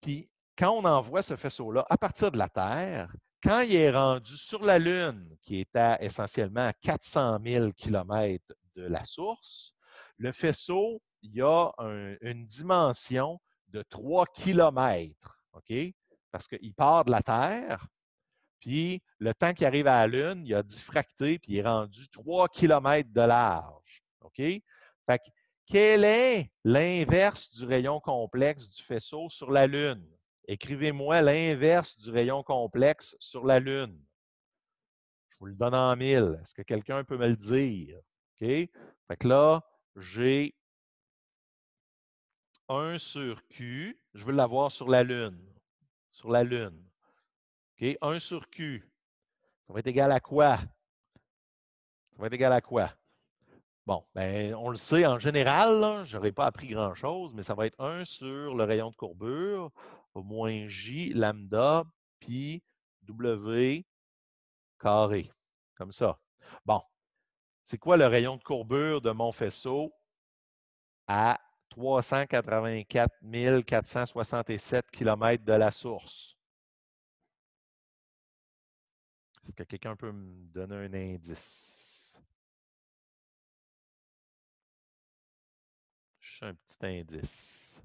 Puis, quand on envoie ce faisceau-là à partir de la Terre, quand il est rendu sur la Lune, qui est à essentiellement 400 000 km de la source, le faisceau, a une dimension de 3 km. Parce qu'il part de la Terre, puis le temps qu'il arrive à la Lune, il a diffracté, puis il est rendu 3 km de large. OK? Fait que, quel est l'inverse du rayon complexe du faisceau sur la Lune? Écrivez-moi l'inverse du rayon complexe sur la Lune. Je vous le donne en mille. Est-ce que quelqu'un peut me le dire? OK? Fait que là, j'ai 1 sur Q. Je veux l'avoir sur la Lune. Sur la Lune. 1 sur Q. Ça va être égal à quoi? Ça va être égal à quoi? Bon, ben, on le sait en général, je n'aurais pas appris grand-chose, mais ça va être 1 sur le rayon de courbure, moins J, lambda, pi, W, carré. Comme ça. Bon, c'est quoi le rayon de courbure de mon faisceau à 384 467 km de la source? Est-ce que quelqu'un peut me donner un indice? Je un petit indice.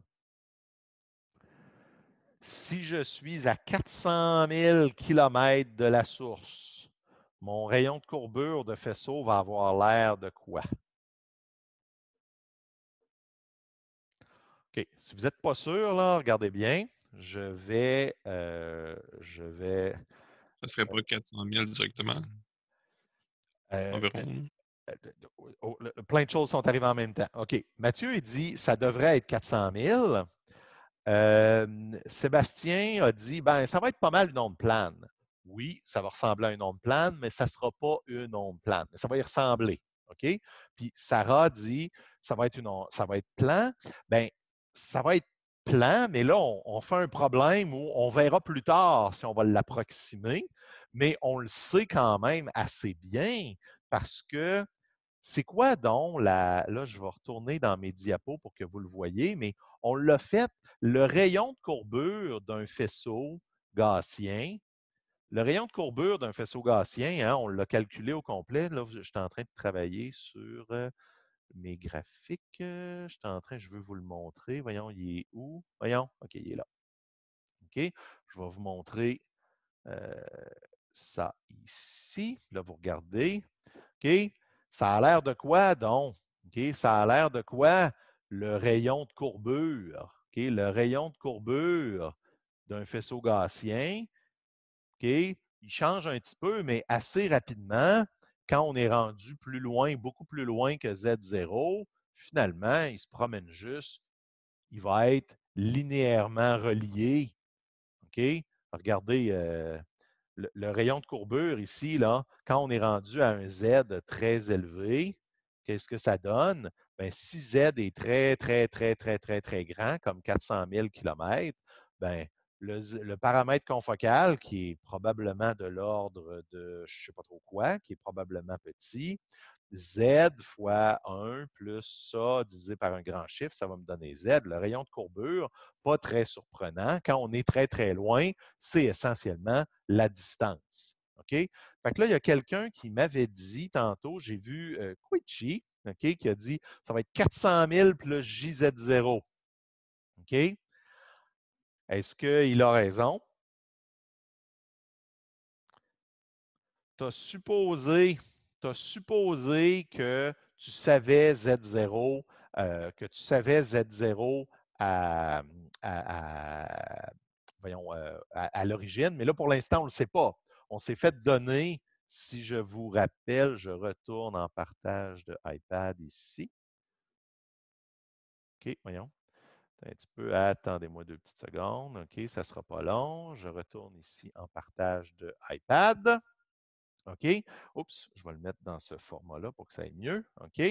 Si je suis à 400 000 km de la source, mon rayon de courbure de faisceau va avoir l'air de quoi? OK. Si vous n'êtes pas sûr, là, regardez bien. Je vais, euh, je vais ne serait pas 400 000 directement. plein de choses sont arrivées en même temps. OK. Mathieu, il dit ça devrait être 400 000. Euh, Sébastien a dit ben, ça va être pas mal une onde plane. Oui, ça va ressembler à une onde plane, mais ça ne sera pas une onde plane. ça va y ressembler. OK? Puis Sarah dit ça va être, une ça va être plan. Bien, ça va être plan, mais là, on, on, fait un problème où on verra plus tard si on va l'approximer mais on le sait quand même assez bien parce que c'est quoi donc la. Là, je vais retourner dans mes diapos pour que vous le voyez, mais on l'a fait. Le rayon de courbure d'un faisceau gaussien, le rayon de courbure d'un faisceau gaussien, hein, on l'a calculé au complet. Là, je suis en train de travailler sur euh, mes graphiques. Euh, je suis en train, je veux vous le montrer. Voyons, il est où? Voyons, OK, il est là. OK, je vais vous montrer euh, ça ici. Là, vous regardez. OK? Ça a l'air de quoi donc? OK, Ça a l'air de quoi? Le rayon de courbure. OK, Le rayon de courbure d'un faisceau gaussien. OK, Il change un petit peu, mais assez rapidement, quand on est rendu plus loin, beaucoup plus loin que Z0, finalement, il se promène juste. Il va être linéairement relié. Regardez, euh, le, rayon de courbure ici, là, quand on est rendu à un Z très élevé, qu'est-ce que ça donne? Bien, si Z est très, très, très, très, très, très grand, comme 400 000 km, bien, le, le, paramètre confocal, qui est probablement de l'ordre de je ne sais pas trop quoi, qui est probablement petit, Z fois 1 plus ça divisé par un grand chiffre, ça va me donner Z. Le rayon de courbure, pas très surprenant. Quand on est très, très loin, c'est essentiellement la distance. OK? Fait que là, il y a quelqu'un qui m'avait dit tantôt, j'ai vu euh, OK, qui a dit ça va être 400 000 plus JZ0. OK? Est-ce qu'il a raison? Tu as supposé tu as supposé que tu savais Z0, euh, que tu savais Z0 euh, à, à l'origine, mais là, pour l'instant, on ne le sait pas. On s'est fait donner, si je vous rappelle, je retourne en partage de iPad ici. OK, voyons. Un petit peu, attendez-moi deux petites secondes. OK, ça ne sera pas long. Je retourne ici en partage de iPad. OK? Oups, je vais le mettre dans ce format-là pour que ça aille mieux. OK?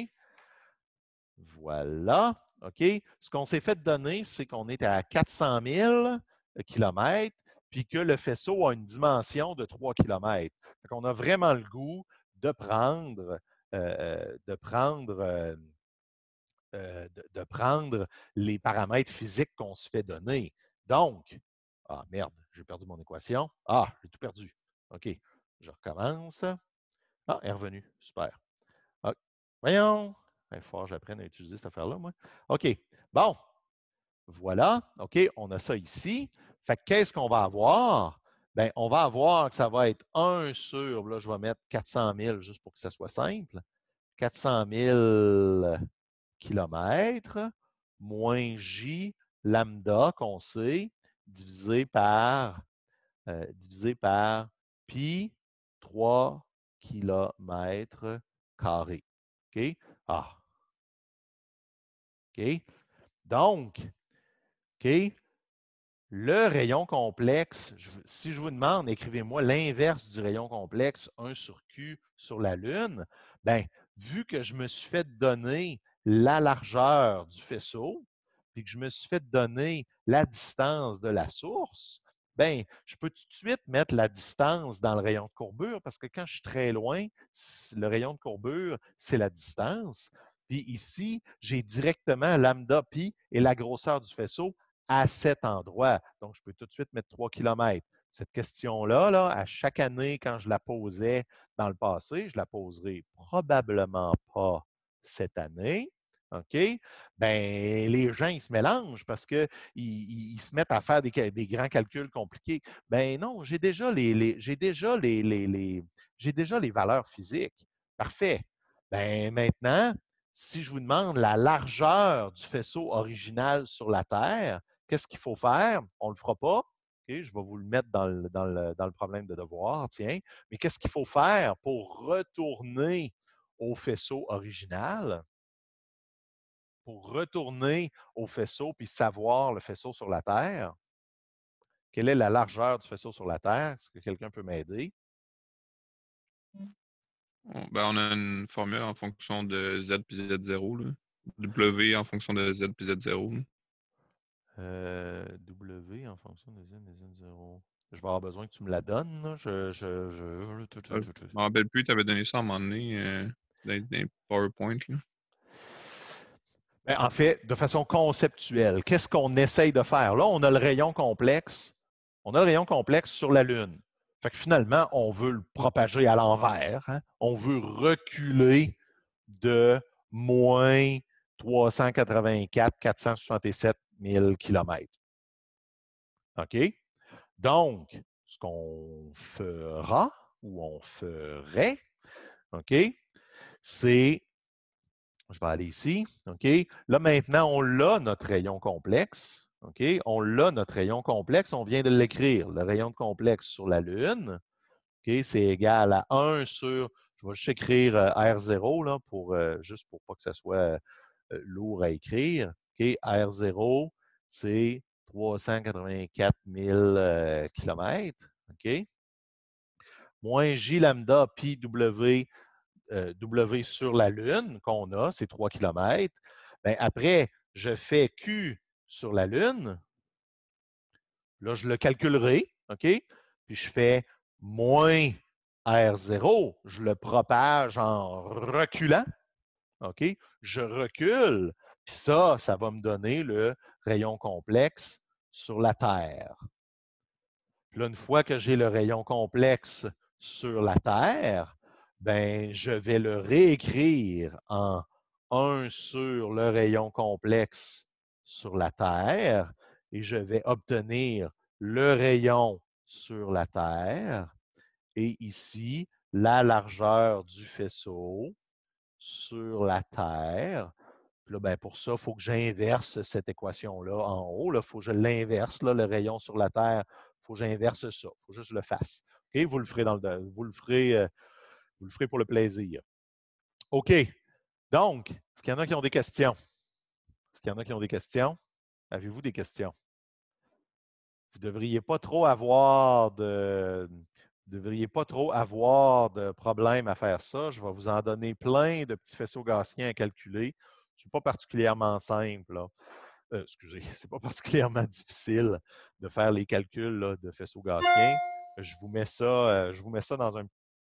Voilà. OK? Ce qu'on s'est fait donner, c'est qu'on est à 400 000 km, puis que le faisceau a une dimension de 3 km. Donc, on a vraiment le goût de prendre, euh, euh, de prendre euh, de, prendre les paramètres physiques qu'on se fait donner. Donc, ah merde, j'ai perdu mon équation. Ah, j'ai tout perdu. OK, je recommence. Ah, elle est revenue. Super. Voyons. Il faut que j'apprenne à utiliser cette affaire-là, moi. OK. Bon. Voilà. OK, on a ça ici. Fait qu'est-ce qu'on va avoir? Bien, on va avoir que ça va être 1 sur, là, je vais mettre 400 000 juste pour que ça soit simple. 400 000 kilomètres moins J lambda qu'on sait divisé par, euh, divisé par pi 3 km carrés. OK? Ah. OK? Donc, OK? Le rayon complexe, si je vous demande, écrivez-moi l'inverse du rayon complexe, 1 sur Q sur la Lune, bien, vu que je me suis fait donner la largeur du faisceau, puis que je me suis fait donner la distance de la source, ben, je peux tout de suite mettre la distance dans le rayon de courbure parce que quand je suis très loin, le rayon de courbure, c'est la distance. Puis ici, j'ai directement lambda pi et la grosseur du faisceau à cet endroit. Donc, je peux tout de suite mettre 3 km. Cette question-là, là, à chaque année, quand je la posais dans le passé, je la poserai probablement pas cette année. OK? Ben, les gens, ils se mélangent parce qu'ils se mettent à faire des, grands calculs compliqués. Ben non, j'ai déjà les, j'ai déjà j'ai déjà les valeurs physiques. Parfait. Ben maintenant, si je vous demande la largeur du faisceau original sur la Terre, qu'est-ce qu'il faut faire? On ne le fera pas. je vais vous le mettre dans le, dans le problème de devoir, tiens. Mais qu'est-ce qu'il faut faire pour retourner au faisceau original? pour retourner au faisceau puis savoir le faisceau sur la Terre, quelle est la largeur du faisceau sur la Terre? Est-ce que quelqu'un peut m'aider? Mmh. Ben, on a une formule en fonction de Z puis Z0. W en fonction de Z puis Z0. Euh, w en fonction de Z et Z0. Je vais avoir besoin que tu me la donnes. Je, je, me rappelle plus, tu avais donné ça à un euh, dans, PowerPoint. Là. Ben, en fait, de façon conceptuelle, qu'est-ce qu'on essaye de faire? Là, on a le rayon complexe. On a le rayon complexe sur la Lune. Fait que finalement, on veut le propager à l'envers. Hein. On veut reculer de moins 384 467 000 km. OK? Donc, ce qu'on fera ou on ferait, OK, c'est je vais aller ici. OK? Là, maintenant, on a notre rayon complexe. OK? On l'a, notre rayon complexe. On vient de l'écrire. Le rayon complexe sur la Lune, OK? c'est égal à 1 sur. Je vais juste écrire euh, R0 là, pour, euh, juste pour pas que ça soit euh, lourd à écrire. OK? R0, c'est 384 000 km. OK? Moins J lambda pi W, euh, w sur la Lune qu'on a, c'est 3 km, ben, après, je fais Q sur la Lune. Là, je le calculerai, OK? Puis je fais moins R0, je le propage en reculant, OK? Je recule, puis ça, ça va me donner le rayon complexe sur la Terre. Puis là, une fois que j'ai le rayon complexe sur la Terre, ben, je vais le réécrire en 1 sur le rayon complexe sur la Terre et je vais obtenir le rayon sur la Terre et ici la largeur du faisceau sur la Terre. Ben, pour ça, il faut que j'inverse cette équation-là en haut. Il faut que je l'inverse, le rayon sur la Terre. Il faut que j'inverse ça. Il faut juste que je le fasse. Vous le ferez dans le, vous le ferez, euh, vous le ferez pour le plaisir. OK. Donc, est-ce qu'il y en a qui ont des questions? Est-ce qu'il y en a qui ont des questions? Avez-vous des questions? Vous ne devriez pas trop avoir de. devriez pas trop avoir de problème à faire ça. Je vais vous en donner plein de petits faisceaux gaussiens à calculer. Ce n'est pas particulièrement simple. Hein. Euh, excusez, ce n'est pas particulièrement difficile de faire les calculs de faisceaux gaussiens. Je vous mets ça, euh, je vous mets ça dans un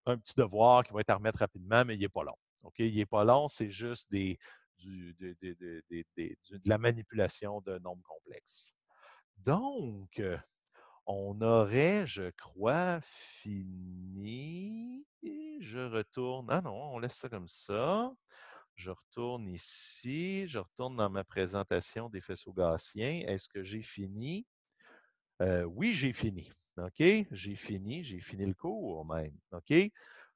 un petit devoir qui va être à remettre rapidement, mais il n'est pas long. OK? Il n'est pas long, c'est juste de, la manipulation d'un nombre complexe. Donc, euh, on aurait, je crois, fini. Je retourne. Ah non, on laisse ça comme ça. Je retourne ici. Je retourne dans ma présentation des faisceaux gaussiens. Est-ce que j'ai fini? Euh, oui, j'ai fini. OK? J'ai fini, j'ai fini le cours même. OK?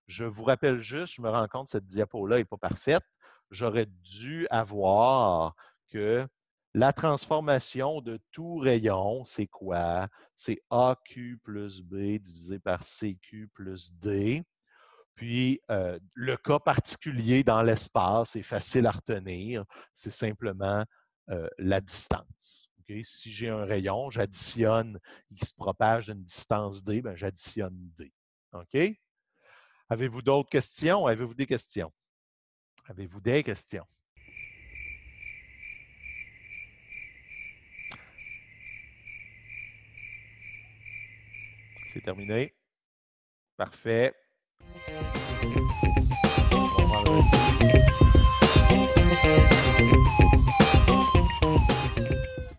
Je vous rappelle juste, je me rends compte que cette diapo-là n'est pas parfaite. J'aurais dû avoir que la transformation de tout rayon, c'est quoi? C'est AQ plus B divisé par CQ plus D. Puis, euh, le cas particulier dans l'espace est facile à retenir. C'est simplement euh, la distance. Si j'ai un rayon, j'additionne, il se propage d'une distance D, ben j'additionne D. OK? Avez-vous d'autres questions? Avez-vous des questions? Avez-vous des questions? C'est terminé. Parfait.